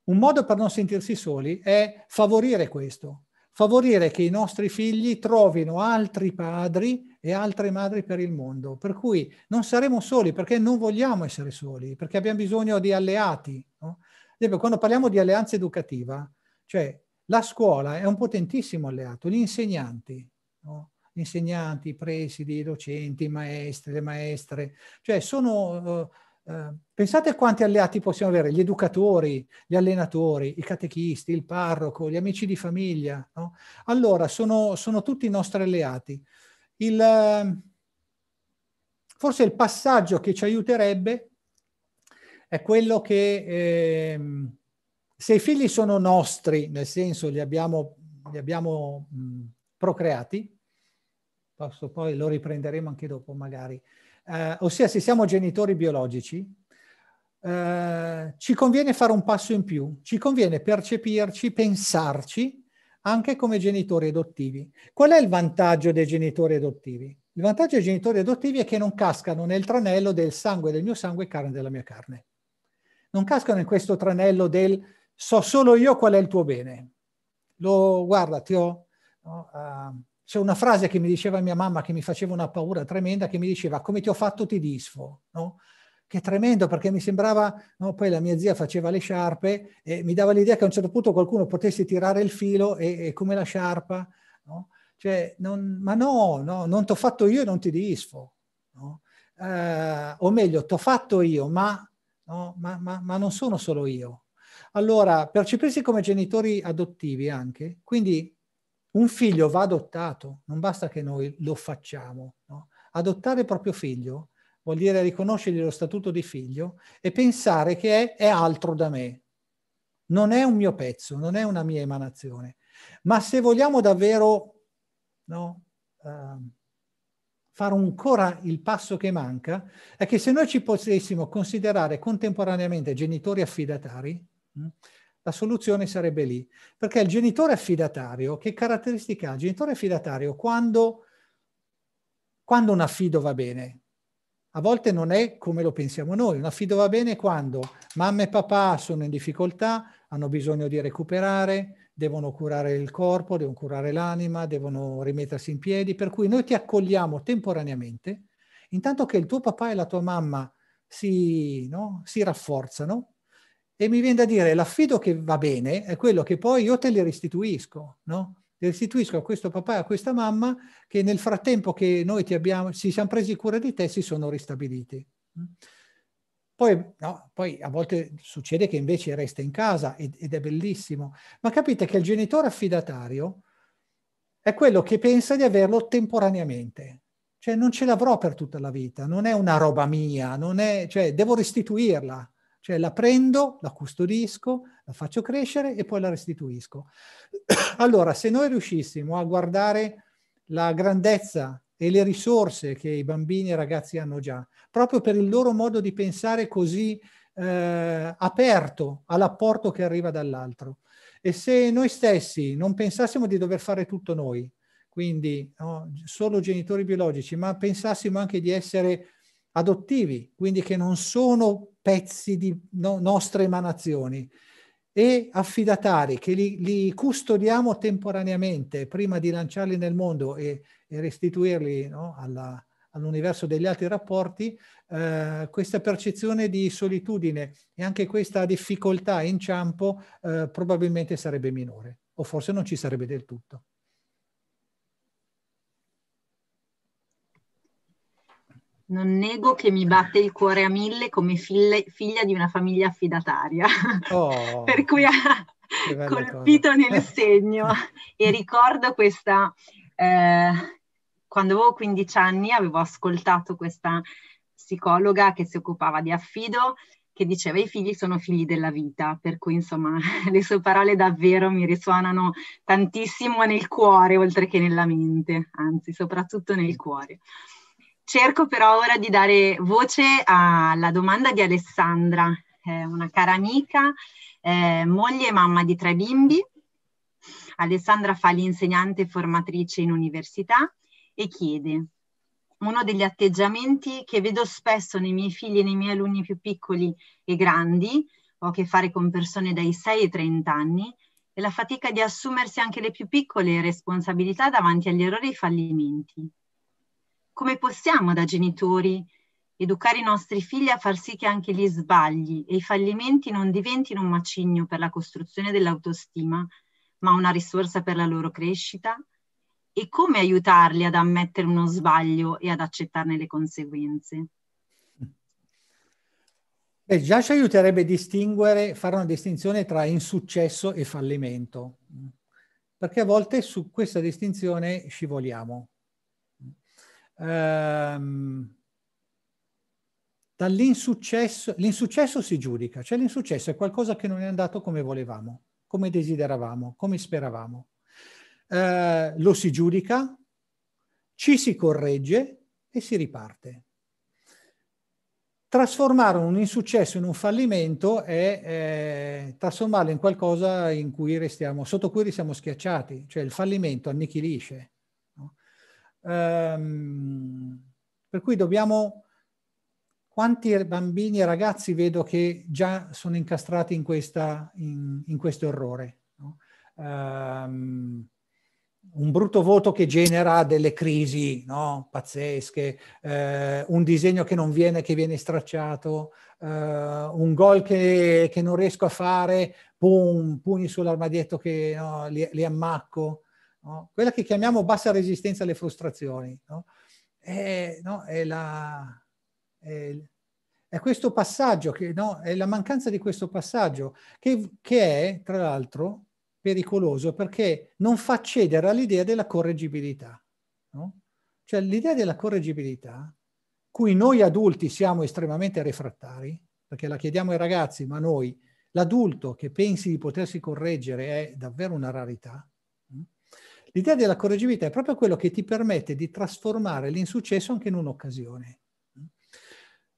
un modo per non sentirsi soli è favorire questo, favorire che i nostri figli trovino altri padri e altre madri per il mondo, per cui non saremo soli perché non vogliamo essere soli, perché abbiamo bisogno di alleati. No? Esempio, quando parliamo di alleanza educativa, cioè la scuola è un potentissimo alleato, gli insegnanti, no? gli insegnanti, i presidi, i docenti, i maestri, le maestre, cioè sono eh, eh, pensate quanti alleati possiamo avere, gli educatori, gli allenatori, i catechisti, il parroco, gli amici di famiglia. No? Allora, sono, sono, tutti i nostri alleati. Il, ehm, forse il passaggio che ci aiuterebbe è quello che eh, se i figli sono nostri, nel senso li abbiamo, li abbiamo mh, procreati, posso, poi lo riprenderemo anche dopo magari, eh, ossia se siamo genitori biologici, eh, ci conviene fare un passo in più, ci conviene percepirci, pensarci anche come genitori adottivi. Qual è il vantaggio dei genitori adottivi? Il vantaggio dei genitori adottivi è che non cascano nel tranello del sangue del mio sangue e carne della mia carne. Non cascano in questo tranello del so solo io qual è il tuo bene. Lo guarda, ti ho... No, uh, c'è una frase che mi diceva mia mamma che mi faceva una paura tremenda, che mi diceva come ti ho fatto ti disfo, no? Che è tremendo perché mi sembrava, no? poi la mia zia faceva le sciarpe e mi dava l'idea che a un certo punto qualcuno potesse tirare il filo e, e come la sciarpa, no? Cioè, non, ma no, no non ti ho fatto io e non ti disfo, no? Eh, o meglio, ti ho fatto io, ma, no? ma, ma, ma non sono solo io. Allora, percepirsi come genitori adottivi anche, quindi un figlio va adottato, non basta che noi lo facciamo. No? Adottare il proprio figlio vuol dire riconoscergli lo statuto di figlio e pensare che è, è altro da me. Non è un mio pezzo, non è una mia emanazione. Ma se vogliamo davvero no, uh, fare ancora il passo che manca, è che se noi ci potessimo considerare contemporaneamente genitori affidatari, mh, hm, la soluzione sarebbe lì. Perché il genitore affidatario, che caratteristica ha? Il genitore affidatario quando, quando un affido va bene? A volte non è come lo pensiamo noi. Un affido va bene quando mamma e papà sono in difficoltà, hanno bisogno di recuperare, devono curare il corpo, devono curare l'anima, devono rimettersi in piedi, per cui noi ti accogliamo temporaneamente, intanto che il tuo papà e la tua mamma si, no, si rafforzano, e mi viene da dire, l'affido che va bene è quello che poi io te li restituisco, no? Le restituisco a questo papà e a questa mamma che nel frattempo che noi ti abbiamo, si siamo presi cura di te, si sono ristabiliti. Poi, no, poi, a volte succede che invece resta in casa ed, ed, è bellissimo, ma capite che il genitore affidatario è quello che pensa di averlo temporaneamente, cioè non ce l'avrò per tutta la vita, non è una roba mia, è, cioè, devo restituirla, cioè la prendo, la custodisco, la faccio crescere e poi la restituisco. Allora, se noi riuscissimo a guardare la grandezza e le risorse che i bambini e i ragazzi hanno già, proprio per il loro modo di pensare così eh, aperto all'apporto che arriva dall'altro. E se noi stessi non pensassimo di dover fare tutto noi, quindi no, solo genitori biologici, ma pensassimo anche di essere adottivi, quindi che non sono pezzi di no, nostre emanazioni, e affidatari che li, li, custodiamo temporaneamente prima di lanciarli nel mondo e, e restituirli no, alla, all'universo degli altri rapporti, eh, questa percezione di solitudine e anche questa difficoltà, inciampo, eh, probabilmente sarebbe minore o forse non ci sarebbe del tutto. Non nego che mi batte il cuore a mille come figlie, figlia di una famiglia affidataria, oh, per cui ha colpito cosa. nel segno. e ricordo questa, eh, quando avevo 15 anni avevo ascoltato questa psicologa che si occupava di affido che diceva i figli sono figli della vita, per cui insomma le sue parole davvero mi risuonano tantissimo nel cuore oltre che nella mente, anzi soprattutto nel cuore. Cerco però ora di dare voce alla domanda di Alessandra, eh, una cara amica, eh, moglie e mamma di tre bimbi. Alessandra fa l'insegnante formatrice in università e chiede, uno degli atteggiamenti che vedo spesso nei miei figli e nei miei alunni più piccoli e grandi, ho a che fare con persone dai 6 ai 30 anni, è la fatica di assumersi anche le più piccole responsabilità davanti agli errori e ai fallimenti come possiamo da genitori educare i nostri figli a far sì che anche gli sbagli e i fallimenti non diventino un macigno per la costruzione dell'autostima, ma una risorsa per la loro crescita? E come aiutarli ad ammettere uno sbaglio e ad accettarne le conseguenze? Beh, già ci aiuterebbe a distinguere, fare una distinzione tra insuccesso e fallimento, perché a volte su questa distinzione scivoliamo ehm, dall'insuccesso, l'insuccesso si giudica, cioè l'insuccesso è qualcosa che non è andato come volevamo, come desideravamo, come speravamo. Eh, lo si giudica, ci si corregge e si riparte. Trasformare un insuccesso in un fallimento è eh, trasformarlo in qualcosa in cui restiamo, sotto cui restiamo schiacciati, cioè il fallimento annichilisce. Ehm, per cui dobbiamo... Quanti er-, bambini e ragazzi vedo che già sono incastrati in, questa, in, in questo errore? No? Ehm, un brutto voto che genera delle crisi no? pazzesche, eh, un disegno che non viene, che viene stracciato, eh, un gol che, che, non riesco a fare, pum, pugni sull'armadietto che no, li, li, ammacco no? quella che chiamiamo bassa resistenza alle frustrazioni, no? È, no, è, la, è, è, questo passaggio, che, no, è la mancanza di questo passaggio, che, che è, tra l'altro, pericoloso perché non fa cedere all'idea della correggibilità. No? Cioè l'idea della correggibilità, cui noi adulti siamo estremamente refrattari, perché la chiediamo ai ragazzi, ma noi, l'adulto che pensi di potersi correggere è davvero una rarità, L'idea della correggibilità è proprio quello che ti permette di trasformare l'insuccesso anche in un'occasione.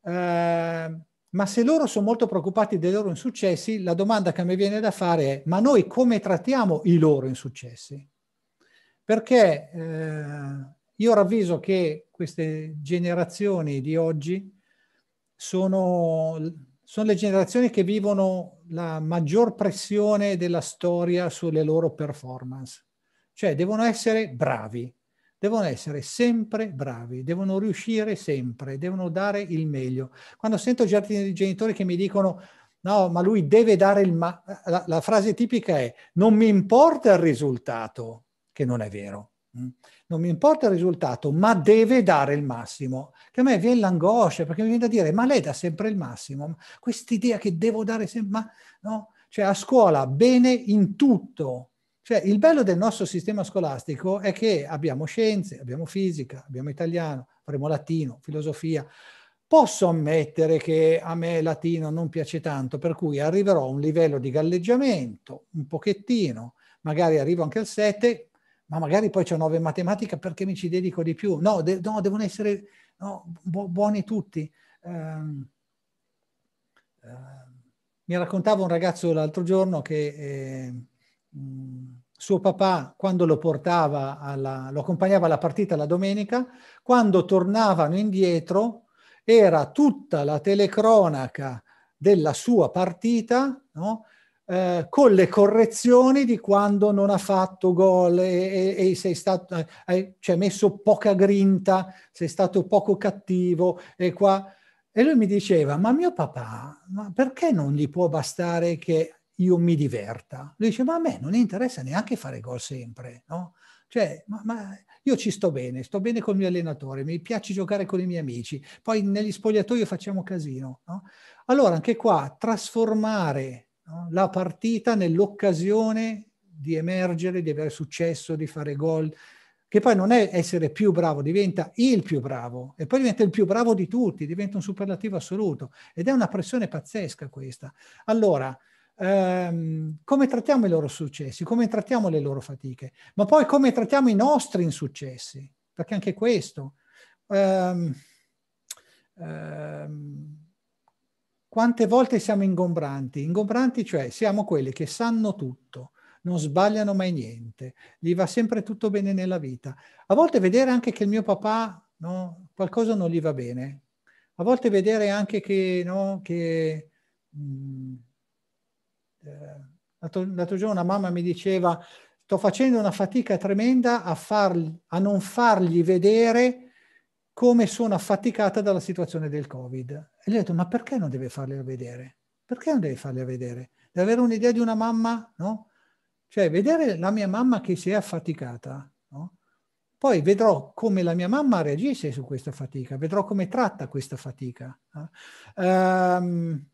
Eh, ma se loro sono molto preoccupati dei loro insuccessi, la domanda che mi viene da fare è, ma noi come trattiamo i loro insuccessi? Perché eh, io ravviso che queste generazioni di oggi sono, sono, le generazioni che vivono la maggior pressione della storia sulle loro performance. Cioè devono essere bravi, devono essere sempre bravi, devono riuscire sempre, devono dare il meglio. Quando sento certi genitori che mi dicono no, ma lui deve dare il ma... La, la frase tipica è non mi importa il risultato, che non è vero. Mm? Non mi importa il risultato, ma deve dare il massimo. Che a me viene l'angoscia perché mi viene da dire: ma lei dà sempre il massimo. Quest'idea che devo dare sempre, ma no? Cioè a scuola bene in tutto, cioè, il bello del nostro sistema scolastico è che abbiamo scienze, abbiamo fisica, abbiamo italiano, avremo latino, filosofia. Posso ammettere che a me latino non piace tanto, per cui arriverò a un livello di galleggiamento, un pochettino, magari arrivo anche al 7, ma magari poi c'è 9 in matematica perché mi ci dedico di più. No, de- no devono essere no, bu- buoni tutti. Um, uh, mi raccontava un ragazzo l'altro giorno che... Eh, suo papà quando lo portava, alla, lo accompagnava alla partita la domenica, quando tornavano indietro era tutta la telecronaca della sua partita, no? Eh, con le correzioni di quando non ha fatto gol e, e, e sei stato, eh, hai cioè, messo poca grinta, sei stato poco cattivo e qua. E lui mi diceva, ma mio papà, ma perché non gli può bastare che io mi diverta. Lui dice, ma a me non interessa neanche fare gol sempre, no? Cioè, ma, ma, io ci sto bene, sto bene con il mio allenatore, mi piace giocare con i miei amici, poi negli spogliatoi facciamo casino. No? Allora, anche qua, trasformare no, la partita nell'occasione di emergere, di avere successo, di fare gol, che poi non è essere più bravo, diventa il più bravo e poi diventa il più bravo di tutti, diventa un superlativo assoluto ed è una pressione pazzesca questa. Allora, ehm, come trattiamo i loro successi, come trattiamo le loro fatiche, ma poi come trattiamo i nostri insuccessi, perché anche questo. Ehm, ehm, quante volte siamo ingombranti? Ingombranti, cioè siamo quelli che sanno tutto, non sbagliano mai niente, gli va sempre tutto bene nella vita. A volte vedere anche che il mio papà no, qualcosa non gli va bene, a volte vedere anche che, no, che mh, mm, eh, l'altro giorno una mamma mi diceva sto facendo una fatica tremenda a, fargli, a non fargli vedere come sono affaticata dalla situazione del Covid. E gli ho detto, ma perché non deve fargliela vedere? Perché non deve fargliela vedere? Deve avere un'idea di una mamma, no? Cioè, vedere la mia mamma che si è affaticata, no? Poi vedrò come la mia mamma reagisce su questa fatica, vedrò come tratta questa fatica. No? Ehm,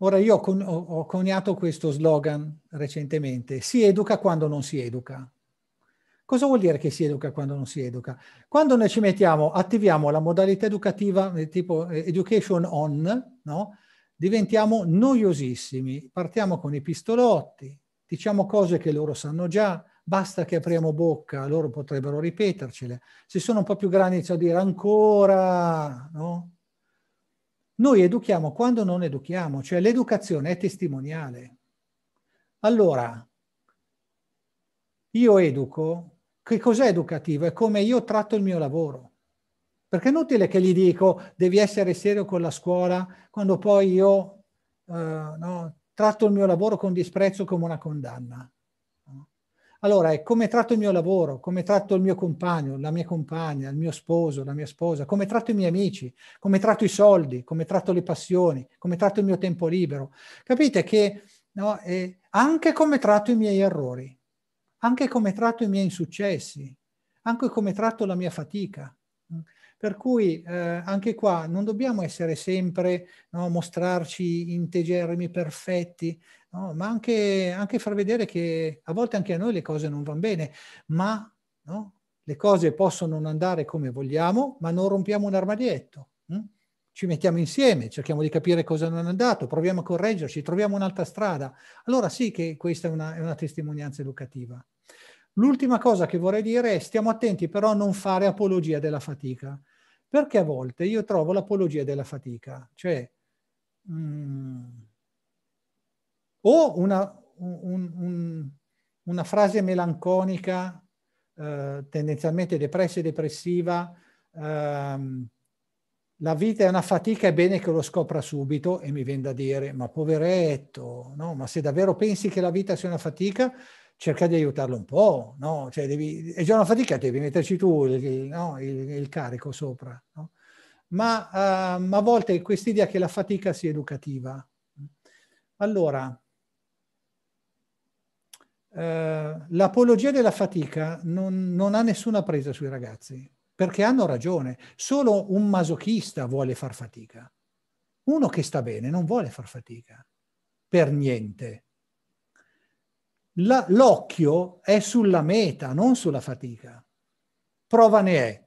Ora io ho, coniato questo slogan recentemente, si educa quando non si educa. Cosa vuol dire che si educa quando non si educa? Quando noi ci mettiamo, attiviamo la modalità educativa eh, tipo eh, education on, no? diventiamo noiosissimi, partiamo con i pistolotti, diciamo cose che loro sanno già, basta che apriamo bocca, loro potrebbero ripetercele. Se sono un po' più grandi, a dire ancora, no? Noi educhiamo quando non educhiamo, cioè l'educazione è testimoniale. Allora, io educo, che cos'è educativo? È come io tratto il mio lavoro. Perché è inutile che gli dico devi essere serio con la scuola quando poi io eh, no, tratto il mio lavoro con disprezzo come una condanna. Allora, è come tratto il mio lavoro, come tratto il mio compagno, la mia compagna, il mio sposo, la mia sposa, come tratto i miei amici, come tratto i soldi, come tratto le passioni, come tratto il mio tempo libero. Capite che no, eh, anche come tratto i miei errori, anche come tratto i miei insuccessi, anche come tratto la mia fatica. Per cui eh, anche qua non dobbiamo essere sempre, no, mostrarci integerrimi perfetti, no? ma anche, anche, far vedere che a volte anche a noi le cose non vanno bene, ma no? le cose possono non andare come vogliamo, ma non rompiamo un armadietto. Hm? Ci mettiamo insieme, cerchiamo di capire cosa non è andato, proviamo a correggerci, troviamo un'altra strada. Allora sì che questa è una, è una testimonianza educativa. L'ultima cosa che vorrei dire è stiamo attenti però a non fare apologia della fatica, perché a volte io trovo l'apologia della fatica, cioè mh, mm, o una, un, un, una frase melanconica, eh, tendenzialmente depressa e depressiva, ehm, la vita è una fatica, è bene che lo scopra subito e mi venga a dire, ma poveretto, no? ma se davvero pensi che la vita sia una fatica, cerca di aiutarlo un po', no? cioè devi, è già una fatica, devi metterci tu il, no? il, il carico sopra. No? Ma, uh, ma a volte quest'idea che la fatica sia educativa. Allora, eh, l'apologia della fatica non, non ha nessuna presa sui ragazzi, perché hanno ragione. Solo un masochista vuole far fatica. Uno che sta bene non vuole far fatica, per niente. La, l'occhio è sulla meta, non sulla fatica. Prova ne è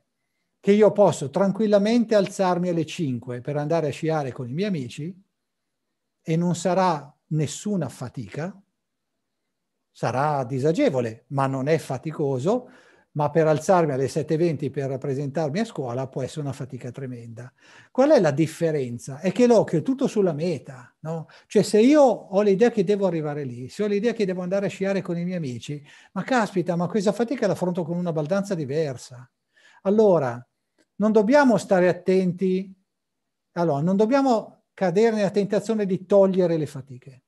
che io posso tranquillamente alzarmi alle 5 per andare a sciare con i miei amici e non sarà nessuna fatica, sarà disagevole, ma non è faticoso, ma per alzarmi alle 7.20 per presentarmi a scuola può essere una fatica tremenda. Qual è la differenza? È che l'occhio è tutto sulla meta, no? Cioè se io ho l'idea che devo arrivare lì, se ho l'idea che devo andare a sciare con i miei amici, ma caspita, ma questa fatica la affronto con una baldanza diversa. Allora, non dobbiamo stare attenti, allora, non dobbiamo cadere nella tentazione di togliere le fatiche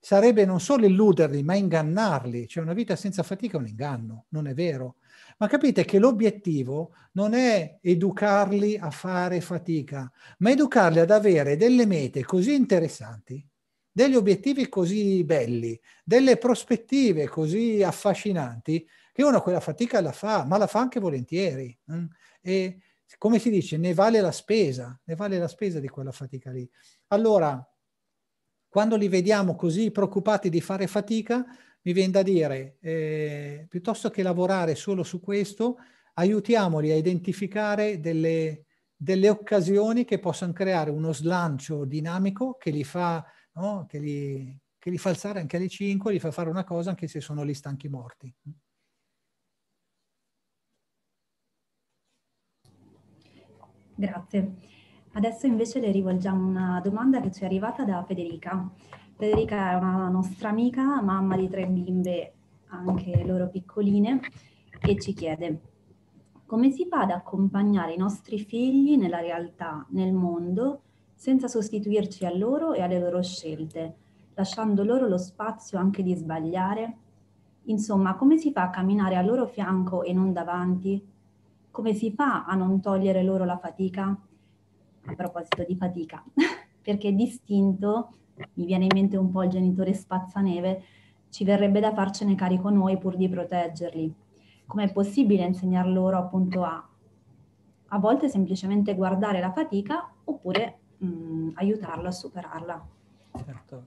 sarebbe non solo illuderli, ma ingannarli. Cioè una vita senza fatica è un inganno, non è vero. Ma capite che l'obiettivo non è educarli a fare fatica, ma educarli ad avere delle mete così interessanti, degli obiettivi così belli, delle prospettive così affascinanti, che uno quella fatica la fa, ma la fa anche volentieri. Mm? E come si dice, ne vale la spesa, ne vale la spesa di quella fatica lì. Allora, quando li vediamo così preoccupati di fare fatica, mi viene da dire, eh, piuttosto che lavorare solo su questo, aiutiamoli a identificare delle, delle occasioni che possano creare uno slancio dinamico che li fa, no? che, li, che li fa alzare anche alle 5, li fa fare una cosa anche se sono lì stanchi morti. Grazie. Adesso invece le rivolgiamo una domanda che ci è arrivata da Federica. Federica è una nostra amica, mamma di tre bimbe, anche loro piccoline, e ci chiede come si fa ad accompagnare i nostri figli nella realtà, nel mondo, senza sostituirci a loro e alle loro scelte, lasciando loro lo spazio anche di sbagliare? Insomma, come si fa a camminare al loro fianco e non davanti? Come si fa a non togliere loro la fatica? a proposito di fatica, perché distinto, mi viene in mente un po' il genitore spazzaneve, ci verrebbe da farcene carico noi pur di proteggerli. Com'è possibile insegnar loro appunto a a volte semplicemente guardare la fatica oppure mh, mm, aiutarlo a superarla? Certo.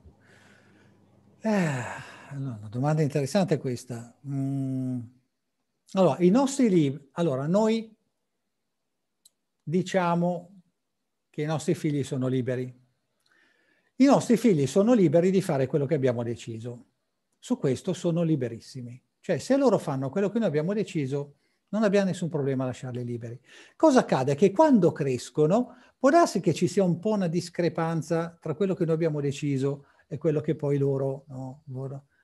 Eh, allora, una domanda interessante questa. Mm. Allora, i nostri libri, allora noi diciamo che i nostri figli sono liberi. I nostri figli sono liberi di fare quello che abbiamo deciso. Su questo sono liberissimi. Cioè, se loro fanno quello che noi abbiamo deciso, non abbiamo nessun problema a lasciarli liberi. Cosa accade? Che quando crescono, può darsi che ci sia un po' una discrepanza tra quello che noi abbiamo deciso e quello che poi loro no,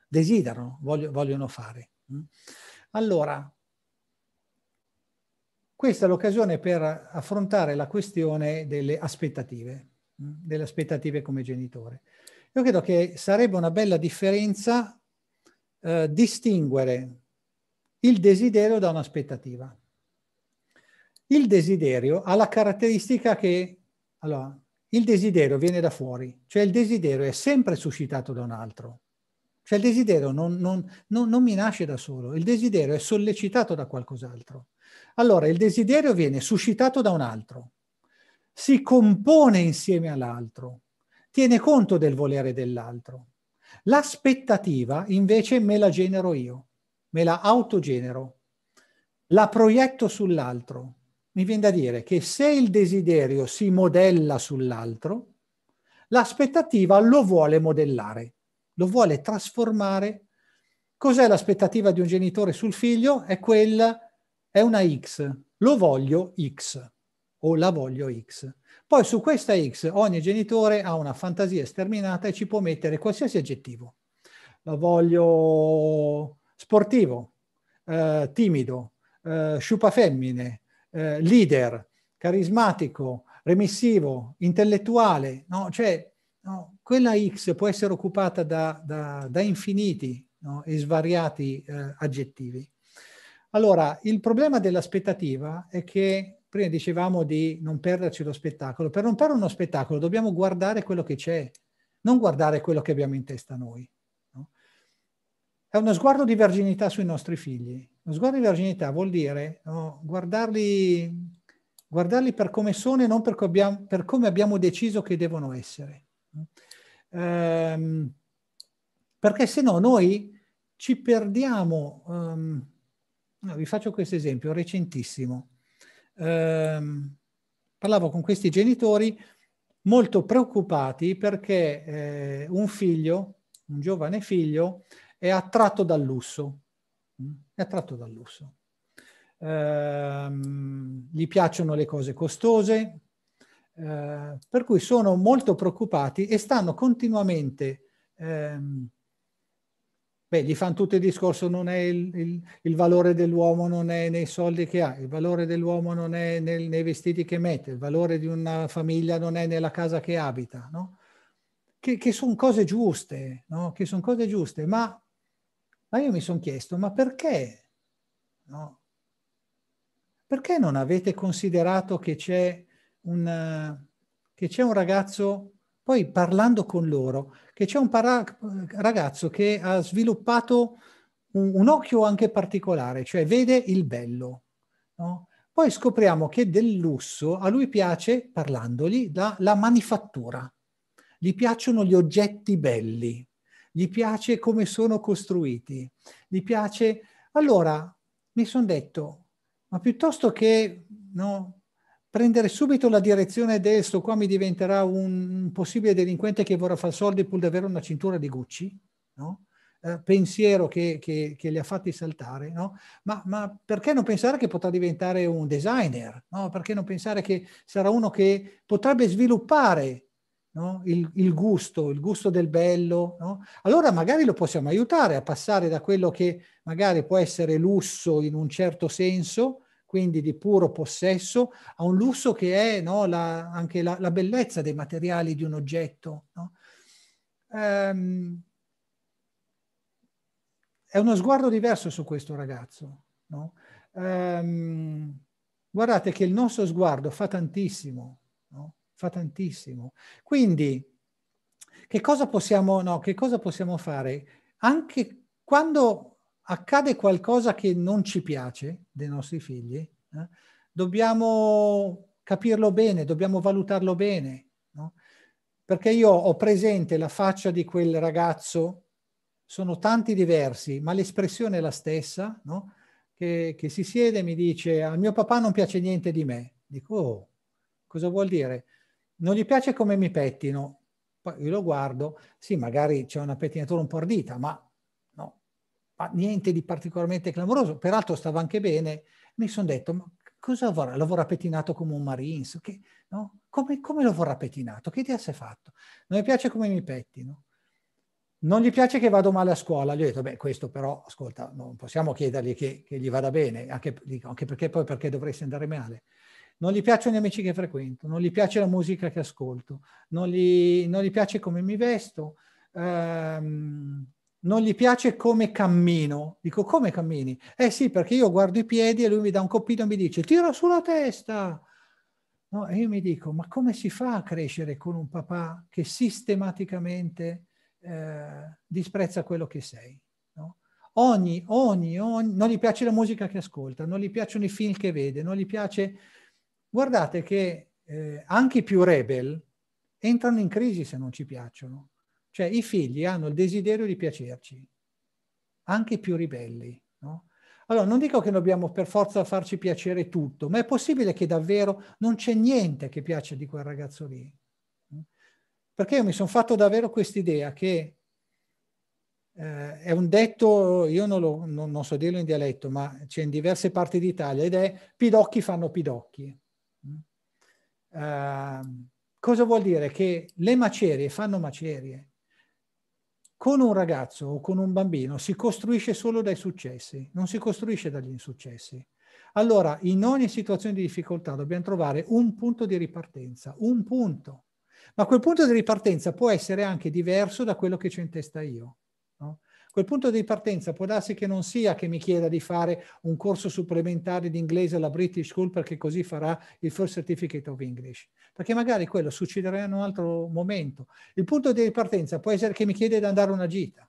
desiderano, vogliono fare. Mm? Allora, questa è l'occasione per affrontare la questione delle aspettative, mm, delle aspettative come genitore. Io credo che sarebbe una bella differenza eh, distinguere il desiderio da un'aspettativa. Il desiderio ha la caratteristica che, allora, il desiderio viene da fuori, cioè il desiderio è sempre suscitato da un altro. Cioè il desiderio non, non, non, non mi nasce da solo, il desiderio è sollecitato da qualcos'altro. Allora, il desiderio viene suscitato da un altro, si compone insieme all'altro, tiene conto del volere dell'altro. L'aspettativa invece me la genero io, me la autogenero, la proietto sull'altro. Mi viene da dire che se il desiderio si modella sull'altro, l'aspettativa lo vuole modellare, lo vuole trasformare. Cos'è l'aspettativa di un genitore sul figlio? È quella è una X, lo voglio X o la voglio X. Poi su questa X ogni genitore ha una fantasia sterminata e ci può mettere qualsiasi aggettivo. La voglio sportivo, eh, timido, eh, sciupafemmine, eh, leader, carismatico, remissivo, intellettuale. No? Cioè, no, quella X può essere occupata da, da, da infiniti no? e svariati eh, aggettivi. Allora, il problema dell'aspettativa è che prima dicevamo di non perderci lo spettacolo. Per non perdere uno spettacolo dobbiamo guardare quello che c'è, non guardare quello che abbiamo in testa noi. No? È uno sguardo di verginità sui nostri figli. Lo sguardo di verginità vuol dire no, guardarli, guardarli, per come sono e non per, co abbiamo, per come abbiamo deciso che devono essere. No? Ehm, perché se no noi ci perdiamo... Um, No, vi faccio questo esempio recentissimo. Eh, parlavo con questi genitori molto preoccupati perché eh, un figlio, un giovane figlio, è attratto dal lusso. Mm, è attratto dal lusso. Eh, gli piacciono le cose costose, eh, per cui sono molto preoccupati e stanno continuamente ehm, Beh, gli fanno tutto il discorso, non è il, il, il, valore dell'uomo non è nei soldi che ha, il valore dell'uomo non è nel, nei vestiti che mette, il valore di una famiglia non è nella casa che abita, no? Che, che sono cose giuste, no? Che sono cose giuste, ma, ma io mi sono chiesto, ma perché? No? Perché non avete considerato che c'è un, che c'è un ragazzo poi parlando con loro, che c'è un para- ragazzo che ha sviluppato un, un, occhio anche particolare, cioè vede il bello. No? Poi scopriamo che del lusso a lui piace, parlandogli, la, la manifattura. Gli piacciono gli oggetti belli, gli piace come sono costruiti, gli piace... Allora mi sono detto, ma piuttosto che no, prendere subito la direzione del sto qua mi diventerà un possibile delinquente che vorrà fare soldi pur di avere una cintura di Gucci, no? Eh, pensiero che, che, che, li ha fatti saltare, no? ma, ma, perché non pensare che potrà diventare un designer? No? Perché non pensare che sarà uno che potrebbe sviluppare il, il, gusto, il gusto del bello? Allora magari lo possiamo aiutare a passare da quello che magari può essere lusso in un certo senso, quindi di puro possesso, a un lusso che è no, la, anche la, la, bellezza dei materiali di un oggetto. No? Ehm, è uno sguardo diverso su questo ragazzo. No? Ehm, guardate che il nostro sguardo fa tantissimo, fa tantissimo. Quindi, che cosa possiamo, che cosa possiamo fare? Anche quando accade qualcosa che non ci piace dei nostri figli, eh, dobbiamo capirlo bene, dobbiamo valutarlo bene, no? perché io ho presente la faccia di quel ragazzo, sono tanti diversi, ma l'espressione è la stessa, no? che, che, si siede e mi dice a mio papà non piace niente di me. Dico, oh, cosa vuol dire? Non gli piace come mi pettino. Poi io lo guardo, sì, magari c'è una pettinatura un po' ardita, ma ma niente di particolarmente clamoroso, peraltro stava anche bene, mi sono detto, ma cosa vorrà? Lo vorrà pettinato come un Marines? Che, no? come, come, lo vorrà pettinato? Che idea si è fatto? Non mi piace come mi pettino. Non gli piace che vado male a scuola. Gli ho detto, beh, questo però, ascolta, non possiamo chiedergli che, che gli vada bene, anche, anche, perché poi perché dovresti andare male. Non gli piacciono gli amici che frequento, non gli piace la musica che ascolto, non gli, non gli piace come mi vesto. Ehm, non gli piace come cammino. Dico, come cammini? Eh sì, perché io guardo i piedi e lui mi dà un coppino e mi dice, tira sulla testa. No, e io mi dico, ma come si fa a crescere con un papà che sistematicamente eh, disprezza quello che sei? No? Ogni, ogni, ogni, non gli piace la musica che ascolta, non gli piacciono i film che vede, non gli piace... Guardate che eh, anche i più rebel entrano in crisi se non ci piacciono cioè i figli hanno il desiderio di piacerci, anche i più ribelli. No? Allora, non dico che dobbiamo per forza farci piacere tutto, ma è possibile che davvero non c'è niente che piace di quel ragazzo lì. Perché io mi sono fatto davvero quest'idea che eh, è un detto, io non, lo, non, non, so dirlo in dialetto, ma c'è in diverse parti d'Italia ed è pidocchi fanno pidocchi. Eh, cosa vuol dire? Che le macerie fanno macerie con un ragazzo o con un bambino si costruisce solo dai successi, non si costruisce dagli insuccessi. Allora, in ogni situazione di difficoltà dobbiamo trovare un punto di ripartenza, un punto. Ma quel punto di ripartenza può essere anche diverso da quello che c'è in testa io. Quel punto di partenza può darsi che non sia che mi chieda di fare un corso supplementare di inglese alla British School perché così farà il First Certificate of English, perché magari quello succederà in un altro momento. Il punto di partenza può essere che mi chiede di andare a una gita,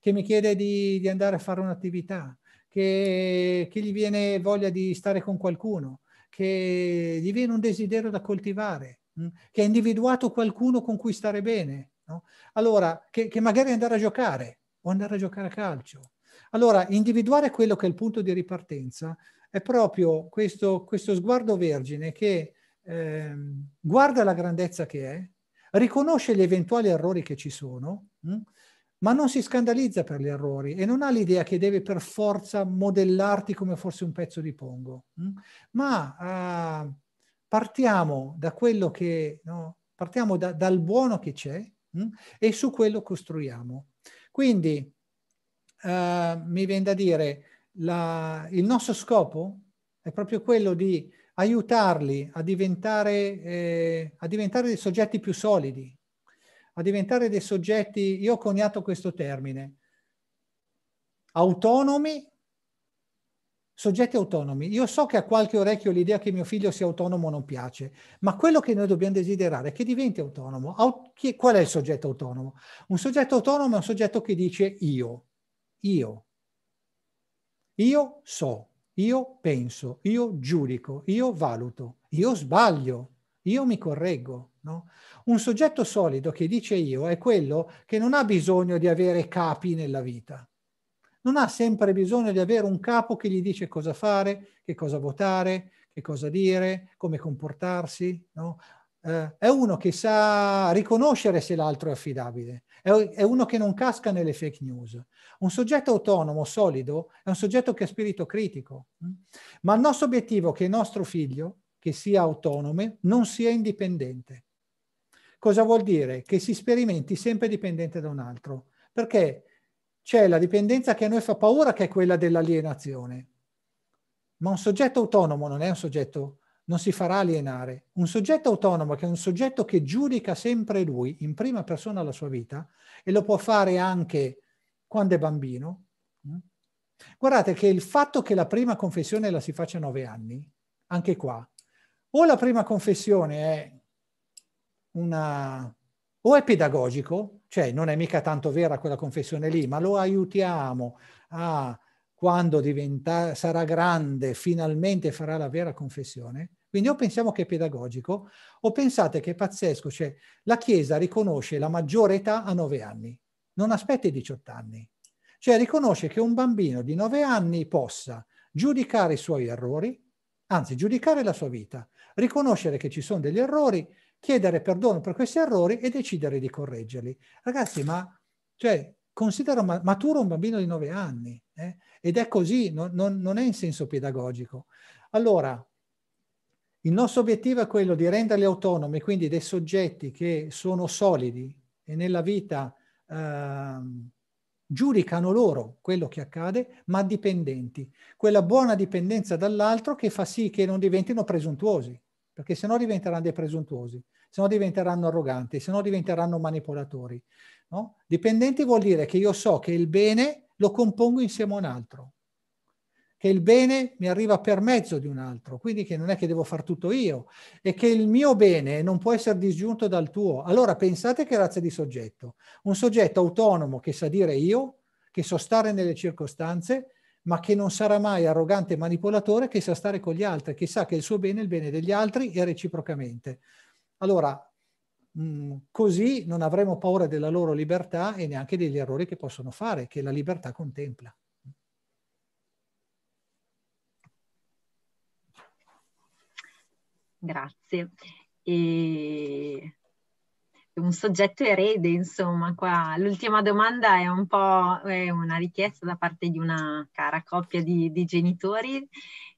che mi chiede di, di andare a fare un'attività, che, che gli viene voglia di stare con qualcuno, che gli viene un desiderio da coltivare, mm, che ha individuato qualcuno con cui stare bene. No? Allora, che, che, magari andare a giocare, o andare a giocare a calcio. Allora, individuare quello che è il punto di ripartenza è proprio questo, questo sguardo vergine che eh, guarda la grandezza che è, riconosce gli eventuali errori che ci sono, mh? Hm, ma non si scandalizza per gli errori e non ha l'idea che deve per forza modellarti come fosse un pezzo di pongo. Mh? Hm. Ma uh, partiamo da quello che, no? partiamo da, dal buono che c'è mh? Hm, e su quello costruiamo. Quindi, eh, mi viene da dire, la, il nostro scopo è proprio quello di aiutarli a diventare, eh, a diventare dei soggetti più solidi, a diventare dei soggetti, io ho coniato questo termine, autonomi Soggetti autonomi. Io so che a qualche orecchio l'idea che mio figlio sia autonomo non piace, ma quello che noi dobbiamo desiderare è che diventi autonomo. qual è il soggetto autonomo? Un soggetto autonomo è un soggetto che dice io, io, io so, io penso, io giudico, io valuto, io sbaglio, io mi correggo. No? Un soggetto solido che dice io è quello che non ha bisogno di avere capi nella vita non ha sempre bisogno di avere un capo che gli dice cosa fare, che cosa votare, che cosa dire, come comportarsi. No? Eh, è uno che sa riconoscere se l'altro è affidabile, è, è uno che non casca nelle fake news. Un soggetto autonomo, solido, è un soggetto che ha spirito critico. Mm? Ma il nostro obiettivo è che il nostro figlio, che sia autonome, non sia indipendente. Cosa vuol dire? Che si sperimenti sempre dipendente da un altro. Perché c'è la dipendenza che a noi fa paura, che è quella dell'alienazione. Ma un soggetto autonomo non è un soggetto, non si farà alienare. Un soggetto autonomo, che è un soggetto che giudica sempre lui, in prima persona la sua vita, e lo può fare anche quando è bambino. Mm? Guardate che il fatto che la prima confessione la si faccia a nove anni, anche qua, o la prima confessione è una... o è pedagogico, cioè non è mica tanto vera quella confessione lì, ma lo aiutiamo a quando diventa, sarà grande, finalmente farà la vera confessione. Quindi o pensiamo che è pedagogico o pensate che è pazzesco, cioè la Chiesa riconosce la maggiore età a 9 anni, non aspetta i 18 anni. Cioè riconosce che un bambino di 9 anni possa giudicare i suoi errori, anzi giudicare la sua vita, riconoscere che ci sono degli errori, chiedere perdono per questi errori e decidere di correggerli. Ragazzi, ma cioè, considero maturo un bambino di 9 anni eh? ed è così, non, non, non è in senso pedagogico. Allora, il nostro obiettivo è quello di renderli autonomi, quindi dei soggetti che sono solidi e nella vita eh, giudicano loro quello che accade, ma dipendenti. Quella buona dipendenza dall'altro che fa sì che non diventino presuntuosi perché se no diventeranno dei presuntuosi, se no diventeranno arroganti, se no diventeranno manipolatori. No? Dipendenti vuol dire che io so che il bene lo compongo insieme a un altro, che il bene mi arriva per mezzo di un altro, quindi che non è che devo fare tutto io e che il mio bene non può essere disgiunto dal tuo. Allora pensate che razza di soggetto, un soggetto autonomo che sa dire io, che so stare nelle circostanze, ma che non sarà mai arrogante e manipolatore, che sa stare con gli altri, che sa che il suo bene è il bene degli altri e reciprocamente. Allora, mh, mm, così non avremo paura della loro libertà e neanche degli errori che possono fare, che la libertà contempla. Grazie. E un soggetto erede, insomma, qua l'ultima domanda è un po' è una richiesta da parte di una cara coppia di, di genitori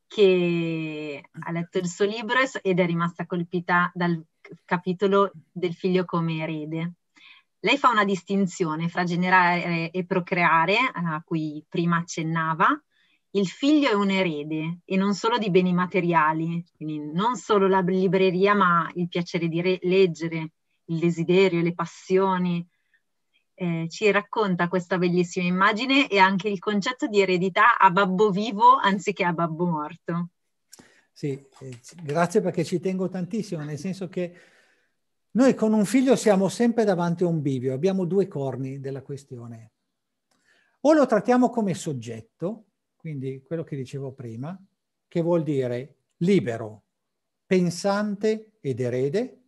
che ha letto il suo libro ed è rimasta colpita dal capitolo del figlio come erede. Lei fa una distinzione fra generare e procreare, a cui prima accennava. Il figlio è un erede e non solo di beni materiali, quindi non solo la libreria, ma il piacere di re- leggere, il desiderio, le passioni. Eh, ci racconta questa bellissima immagine e anche il concetto di eredità a babbo vivo anziché a babbo morto. Sì, eh, grazie perché ci tengo tantissimo, nel senso che noi con un figlio siamo sempre davanti a un bivio, abbiamo due corni della questione. O lo trattiamo come soggetto, quindi quello che dicevo prima, che vuol dire libero, pensante ed erede,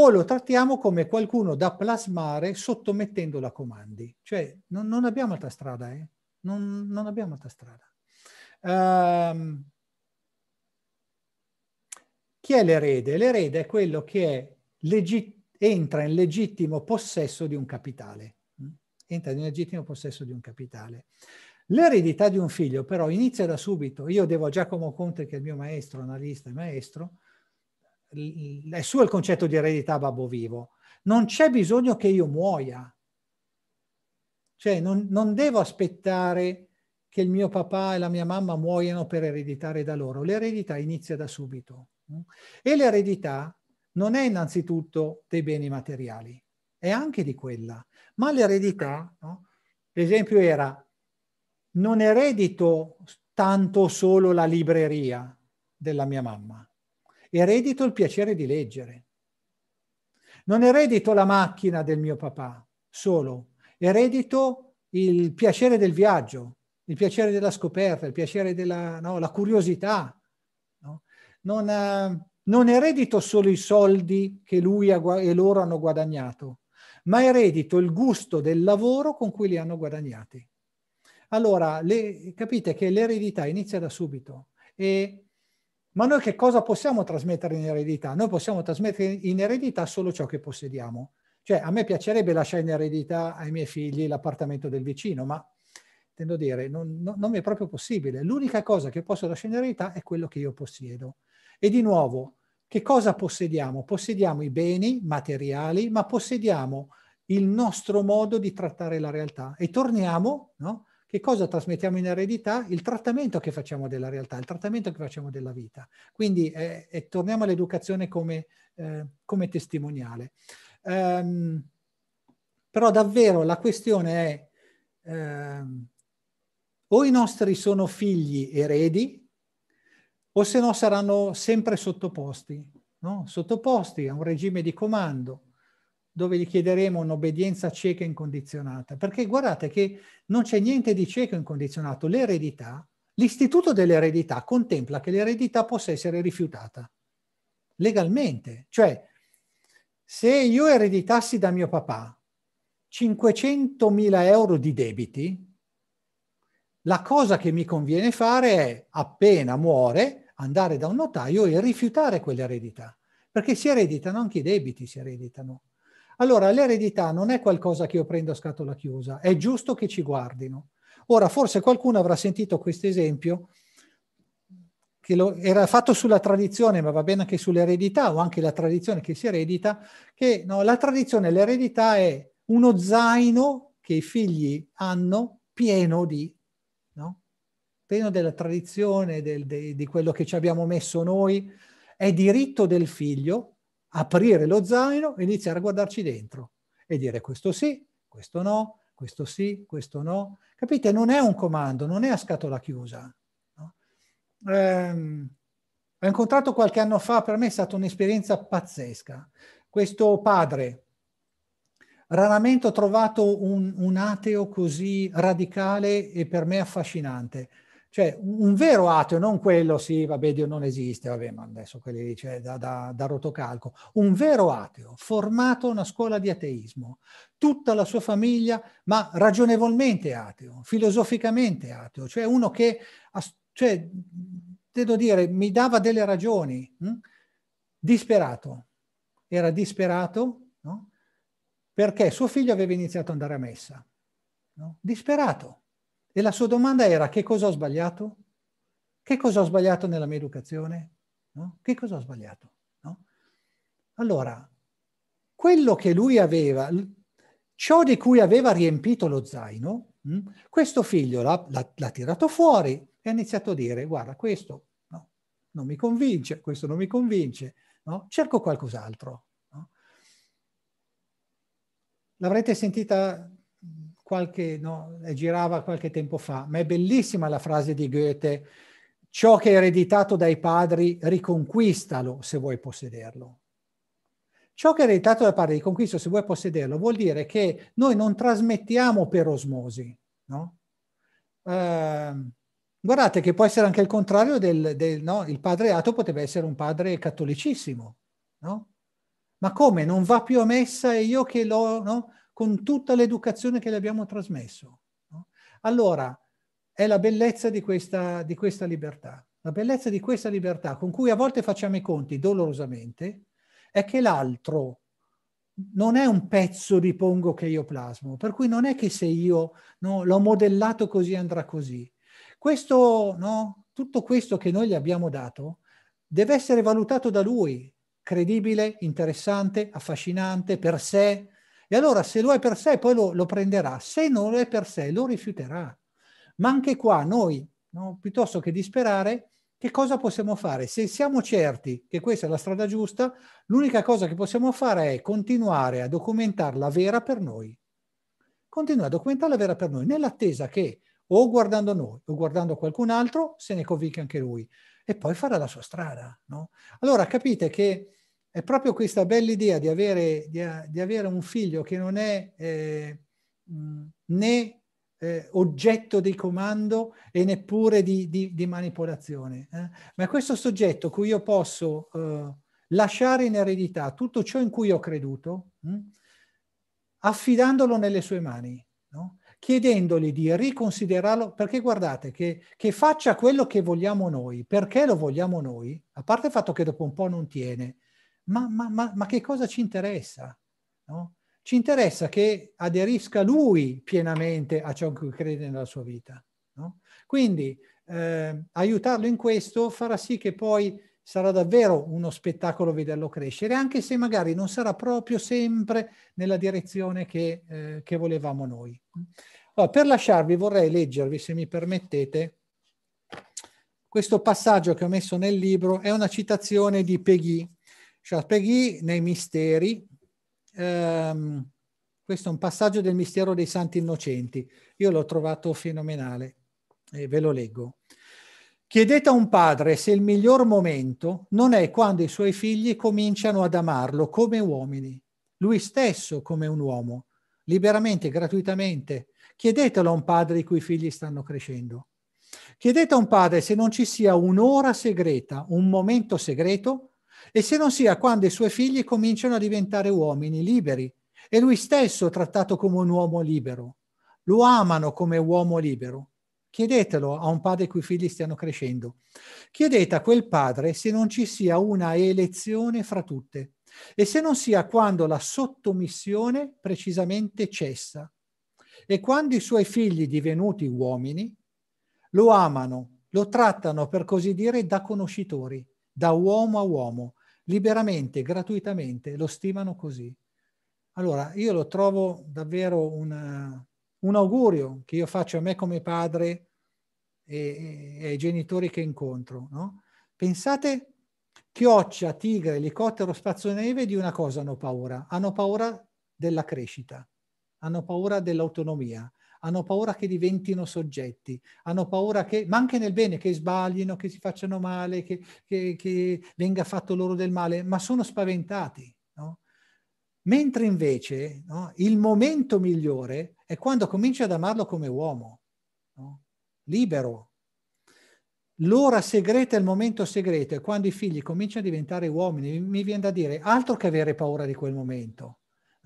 o lo trattiamo come qualcuno da plasmare sottomettendolo a comandi. Cioè non, non abbiamo altra strada, eh? non, non, abbiamo altra strada. Um, chi è l'erede? L'erede è quello che è entra in legittimo possesso di un capitale. Entra in legittimo possesso di un capitale. L'eredità di un figlio però inizia da subito. Io devo a Giacomo Conte, che è il mio maestro, analista e maestro, è suo il concetto di eredità babbo vivo. Non c'è bisogno che io muoia. Cioè, non, non devo aspettare che il mio papà e la mia mamma muoiano per ereditare da loro. L'eredità inizia da subito. E l'eredità non è innanzitutto dei beni materiali, è anche di quella. Ma l'eredità, no? l'esempio era, non eredito tanto solo la libreria della mia mamma, eredito il piacere di leggere. Non eredito la macchina del mio papà solo, eredito il piacere del viaggio, il piacere della scoperta, il piacere della no, curiosità. No? Non, eh, non eredito solo i soldi che lui e loro hanno guadagnato, ma eredito il gusto del lavoro con cui li hanno guadagnati. Allora, le, capite che l'eredità inizia da subito e ma noi che cosa possiamo trasmettere in eredità? Noi possiamo trasmettere in eredità solo ciò che possediamo. Cioè, a me piacerebbe lasciare in eredità ai miei figli l'appartamento del vicino, ma intendo dire, non, non, non mi è proprio possibile. L'unica cosa che posso lasciare in eredità è quello che io possiedo. E di nuovo, che cosa possediamo? Possediamo i beni materiali, ma possediamo il nostro modo di trattare la realtà. E torniamo no? che cosa trasmettiamo in eredità? Il trattamento che facciamo della realtà, il trattamento che facciamo della vita. Quindi eh, eh, torniamo all'educazione come, eh, come testimoniale. Um, però davvero la questione è ehm, o i nostri sono figli eredi o se no saranno sempre sottoposti, no? sottoposti a un regime di comando dove gli chiederemo un'obbedienza cieca e incondizionata, perché guardate che non c'è niente di cieco e incondizionato, l'eredità, l'istituto dell'eredità contempla che l'eredità possa essere rifiutata legalmente, cioè se io ereditassi da mio papà 500.000 euro di debiti, la cosa che mi conviene fare è, appena muore, andare da un notaio e rifiutare quell'eredità, perché si ereditano anche i debiti, si ereditano allora l'eredità non è qualcosa che io prendo a scatola chiusa, è giusto che ci guardino. Ora, forse qualcuno avrà sentito questo esempio che lo, era fatto sulla tradizione, ma va bene anche sull'eredità o anche la tradizione che si eredita, che no, la tradizione, l'eredità è uno zaino che i figli hanno pieno di, no? pieno della tradizione, del, de, di quello che ci abbiamo messo noi, è diritto del figlio aprire lo zaino e iniziare a guardarci dentro e dire questo sì, questo no, questo sì, questo no. Capite? Non è un comando, non è a scatola chiusa. No? Ehm, ho incontrato qualche anno fa, per me è stata un'esperienza pazzesca. Questo padre, raramente ho trovato un, un ateo così radicale e per me affascinante cioè, un vero ateo, non quello, sì, vabbè, Dio non esiste, vabbè, ma adesso quelli cioè, da, da, da rotocalco. Un vero ateo, formato a una scuola di ateismo, tutta la sua famiglia, ma ragionevolmente ateo, filosoficamente ateo, cioè uno che, cioè, devo dire, mi dava delle ragioni, mh? Hm? disperato, era disperato, no? Perché suo figlio aveva iniziato ad andare a messa, no? Disperato e la sua domanda era che cosa ho sbagliato? Che cosa ho sbagliato nella mia educazione? No? Che cosa ho sbagliato? No? Allora, quello che lui aveva, ciò di cui aveva riempito lo zaino, mh, hm, questo figlio l'ha, l'ha, l'ha, tirato fuori e ha iniziato a dire, guarda, questo no, non mi convince, questo non mi convince, no? cerco qualcos'altro. L'avrete sentita qualche, no, girava qualche tempo fa, ma è bellissima la frase di Goethe, ciò che è ereditato dai padri riconquistalo se vuoi possederlo. Ciò che è ereditato dai padri riconquistalo se vuoi possederlo vuol dire che noi non trasmettiamo per osmosi, no? Eh, guardate che può essere anche il contrario del, del no? il padre ato poteva essere un padre cattolicissimo, no? Ma come? Non va più a messa e io che l'ho, no? con tutta l'educazione che le abbiamo trasmesso. No? Allora, è la bellezza di questa, di questa libertà. La bellezza di questa libertà, con cui a volte facciamo i conti dolorosamente, è che l'altro non è un pezzo di pongo che io plasmo, per cui non è che se io no, l'ho modellato così andrà così. Questo, no, tutto questo che noi gli abbiamo dato deve essere valutato da lui, credibile, interessante, affascinante per sé, e allora se lo è per sé poi lo, lo prenderà, se non lo è per sé lo rifiuterà. Ma anche qua noi, no? piuttosto che disperare, che cosa possiamo fare? Se siamo certi che questa è la strada giusta, l'unica cosa che possiamo fare è continuare a documentarla vera per noi. Continuare a documentarla vera per noi, nell'attesa che o guardando noi o guardando qualcun altro se ne convinca anche lui e poi farà la sua strada. No? Allora capite che è proprio questa bella idea di avere, di, di avere un figlio che non è eh, né eh, oggetto di comando e neppure di, di manipolazione, eh? ma è questo soggetto cui io posso eh, lasciare in eredità tutto ciò in cui ho creduto, mh? affidandolo nelle sue mani. No? chiedendogli di riconsiderarlo, perché guardate che, che, faccia quello che vogliamo noi, perché lo vogliamo noi, a parte il fatto che dopo un po' non tiene, ma, ma, ma, ma che cosa ci interessa? No? Ci interessa che aderisca lui pienamente a ciò in cui crede nella sua vita. No? Quindi eh, aiutarlo in questo farà sì che poi sarà davvero uno spettacolo vederlo crescere, anche se magari non sarà proprio sempre nella direzione che, eh, che volevamo noi. Allora, per lasciarvi vorrei leggervi, se mi permettete, questo passaggio che ho messo nel libro è una citazione di Peggy, Charles Peggy nei misteri, ehm, questo è un passaggio del mistero dei santi innocenti, io l'ho trovato fenomenale e ve lo leggo. Chiedete a un padre se il miglior momento non è quando i suoi figli cominciano ad amarlo come uomini, lui stesso come un uomo, liberamente, gratuitamente. Chiedetelo a un padre i cui figli stanno crescendo. Chiedete a un padre se non ci sia un'ora segreta, un momento segreto e se non sia quando i suoi figli cominciano a diventare uomini liberi e lui stesso trattato come un uomo libero. Lo amano come uomo libero. Chiedetelo a un padre i cui figli stiano crescendo. Chiedete a quel padre se non ci sia una elezione fra tutte e se non sia quando la sottomissione precisamente cessa e quando i suoi figli divenuti uomini lo amano, lo trattano per così dire da conoscitori, da uomo a uomo, liberamente, gratuitamente, lo stimano così. Allora, io lo trovo davvero una, un augurio che io faccio a me come padre e, e ai genitori che incontro. No? Pensate, chioccia, tigre, elicottero, spazzoneve di una cosa hanno paura. Hanno paura della crescita, hanno paura dell'autonomia, hanno paura che diventino soggetti, hanno paura che, ma anche nel bene, che sbaglino, che si facciano male, che, che, che venga fatto loro del male, ma sono spaventati. No? Mentre invece no, il momento migliore è quando cominci ad amarlo come uomo, no? libero. L'ora segreta, il momento segreto è quando i figli cominciano a diventare uomini, mi viene da dire altro che avere paura di quel momento.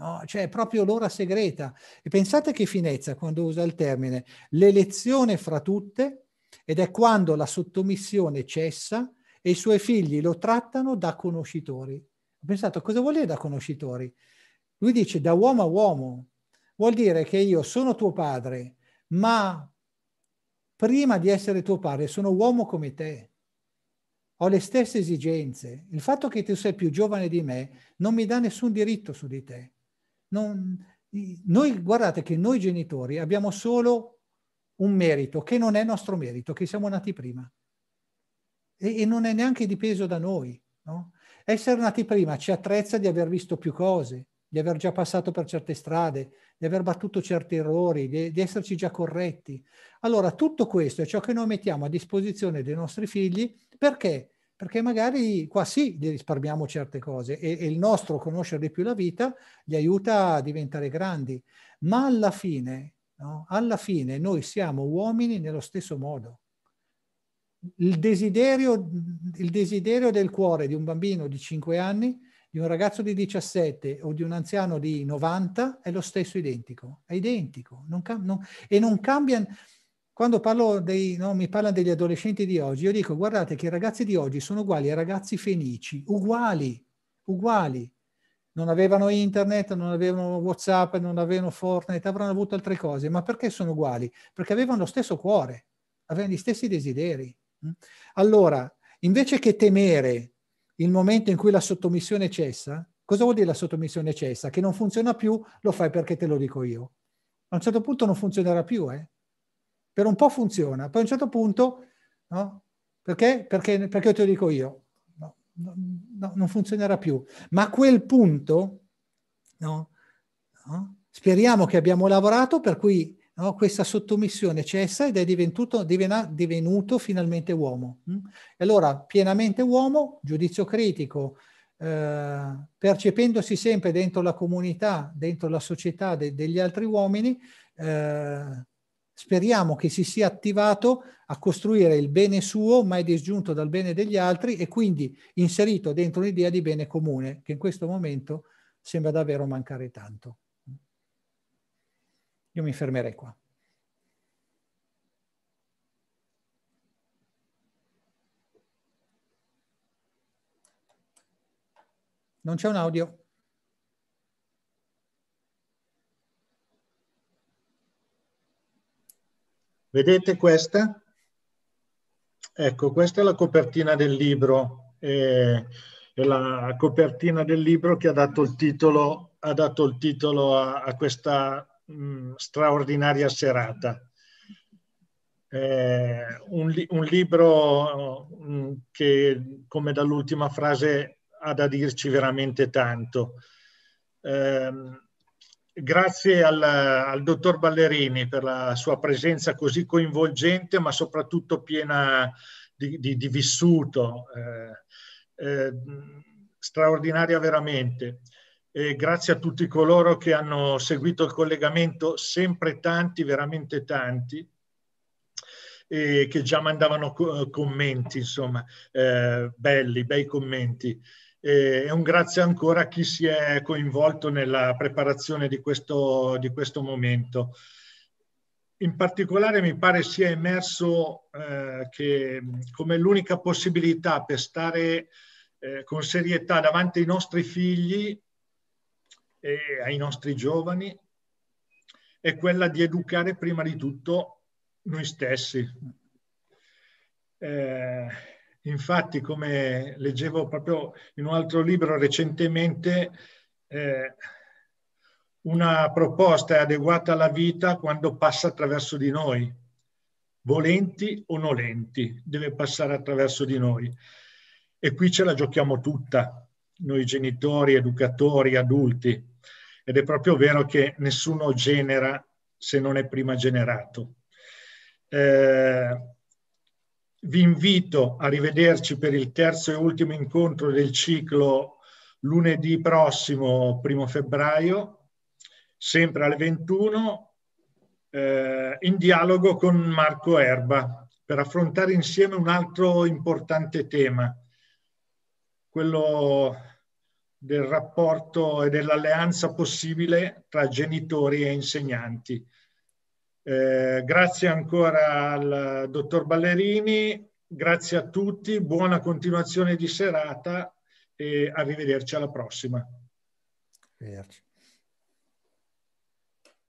No? Cioè, è proprio l'ora segreta. E pensate che finezza quando usa il termine l'elezione fra tutte, ed è quando la sottomissione cessa e i suoi figli lo trattano da conoscitori. Ho pensato, cosa vuol dire da conoscitori? Lui dice da uomo a uomo, vuol dire che io sono tuo padre, ma prima di essere tuo padre sono uomo come te ho le stesse esigenze. Il fatto che tu sei più giovane di me non mi dà nessun diritto su di te. Non, noi, guardate che noi genitori abbiamo solo un merito che non è nostro merito, che siamo nati prima. E, e non è neanche dipeso da noi. No? Essere nati prima ci attrezza di aver visto più cose, di aver già passato per certe strade, di aver battuto certi errori, di, di, esserci già corretti. Allora, tutto questo è ciò che noi mettiamo a disposizione dei nostri figli perché? perché magari qua sì gli risparmiamo certe cose e, e, il nostro conoscere di più la vita gli aiuta a diventare grandi, ma alla fine, no? alla fine noi siamo uomini nello stesso modo. Il desiderio, il desiderio del cuore di un bambino di 5 anni, di un ragazzo di 17 o di un anziano di 90 è lo stesso identico, è identico, non cam- non, e non cambia quando parlo dei, no, mi parlano degli adolescenti di oggi, io dico guardate che i ragazzi di oggi sono uguali ai ragazzi fenici, uguali, uguali. Non avevano internet, non avevano Whatsapp, non avevano Fortnite, avranno avuto altre cose, ma perché sono uguali? Perché avevano lo stesso cuore, avevano gli stessi desideri. Mm. Allora, invece che temere il momento in cui la sottomissione cessa, cosa vuol dire la sottomissione cessa? Che non funziona più, lo fai perché te lo dico io. A un certo punto non funzionerà più, eh? per un po' funziona, poi a un certo punto, no? perché? Perché, perché te lo dico io, no, no, non funzionerà più. Ma a quel punto, no? speriamo che abbiamo lavorato per cui questa sottomissione cessa ed è divenuto, divena, divenuto finalmente uomo. Mm? E allora, pienamente uomo, giudizio critico, eh, percependosi sempre dentro la comunità, dentro la società de, degli altri uomini, eh, speriamo che si sia attivato a costruire il bene suo, mai disgiunto dal bene degli altri e quindi inserito dentro un'idea di bene comune, che in questo momento sembra davvero mancare tanto. Io mi fermerei qua. Non c'è un audio. Vedete questa? Ecco, questa è la copertina del libro, eh, è la copertina del libro che ha dato il titolo, dato il titolo a, a, questa mh, mm, straordinaria serata. Eh, un, un, libro mh, mm, che, come dall'ultima frase, ha da dirci veramente tanto. Eh, Grazie al, al, dottor Ballerini per la sua presenza così coinvolgente, ma soprattutto piena di, di, di vissuto, eh, eh, straordinaria veramente. E grazie a tutti coloro che hanno seguito il collegamento, sempre tanti, veramente tanti, e che già mandavano commenti, insomma, eh, belli, bei commenti e un grazie ancora a chi si è coinvolto nella preparazione di questo, di questo momento. In particolare mi pare sia emerso eh, che come l'unica possibilità per stare eh, con serietà davanti ai nostri figli e ai nostri giovani è quella di educare prima di tutto noi stessi. Eh, Infatti, come leggevo proprio in un altro libro recentemente, eh, una proposta è adeguata alla vita quando passa attraverso di noi, volenti o nolenti, deve passare attraverso di noi. E qui ce la giochiamo tutta, noi genitori, educatori, adulti. Ed è proprio vero che nessuno genera se non è prima generato. Eh, vi invito a rivederci per il terzo e ultimo incontro del ciclo lunedì prossimo, primo febbraio, sempre alle 21, eh, in dialogo con Marco Erba per affrontare insieme un altro importante tema, quello del rapporto e dell'alleanza possibile tra genitori e insegnanti. Eh, grazie ancora al dottor Ballerini, grazie a tutti, buona continuazione di serata e arrivederci alla prossima. Arrivederci.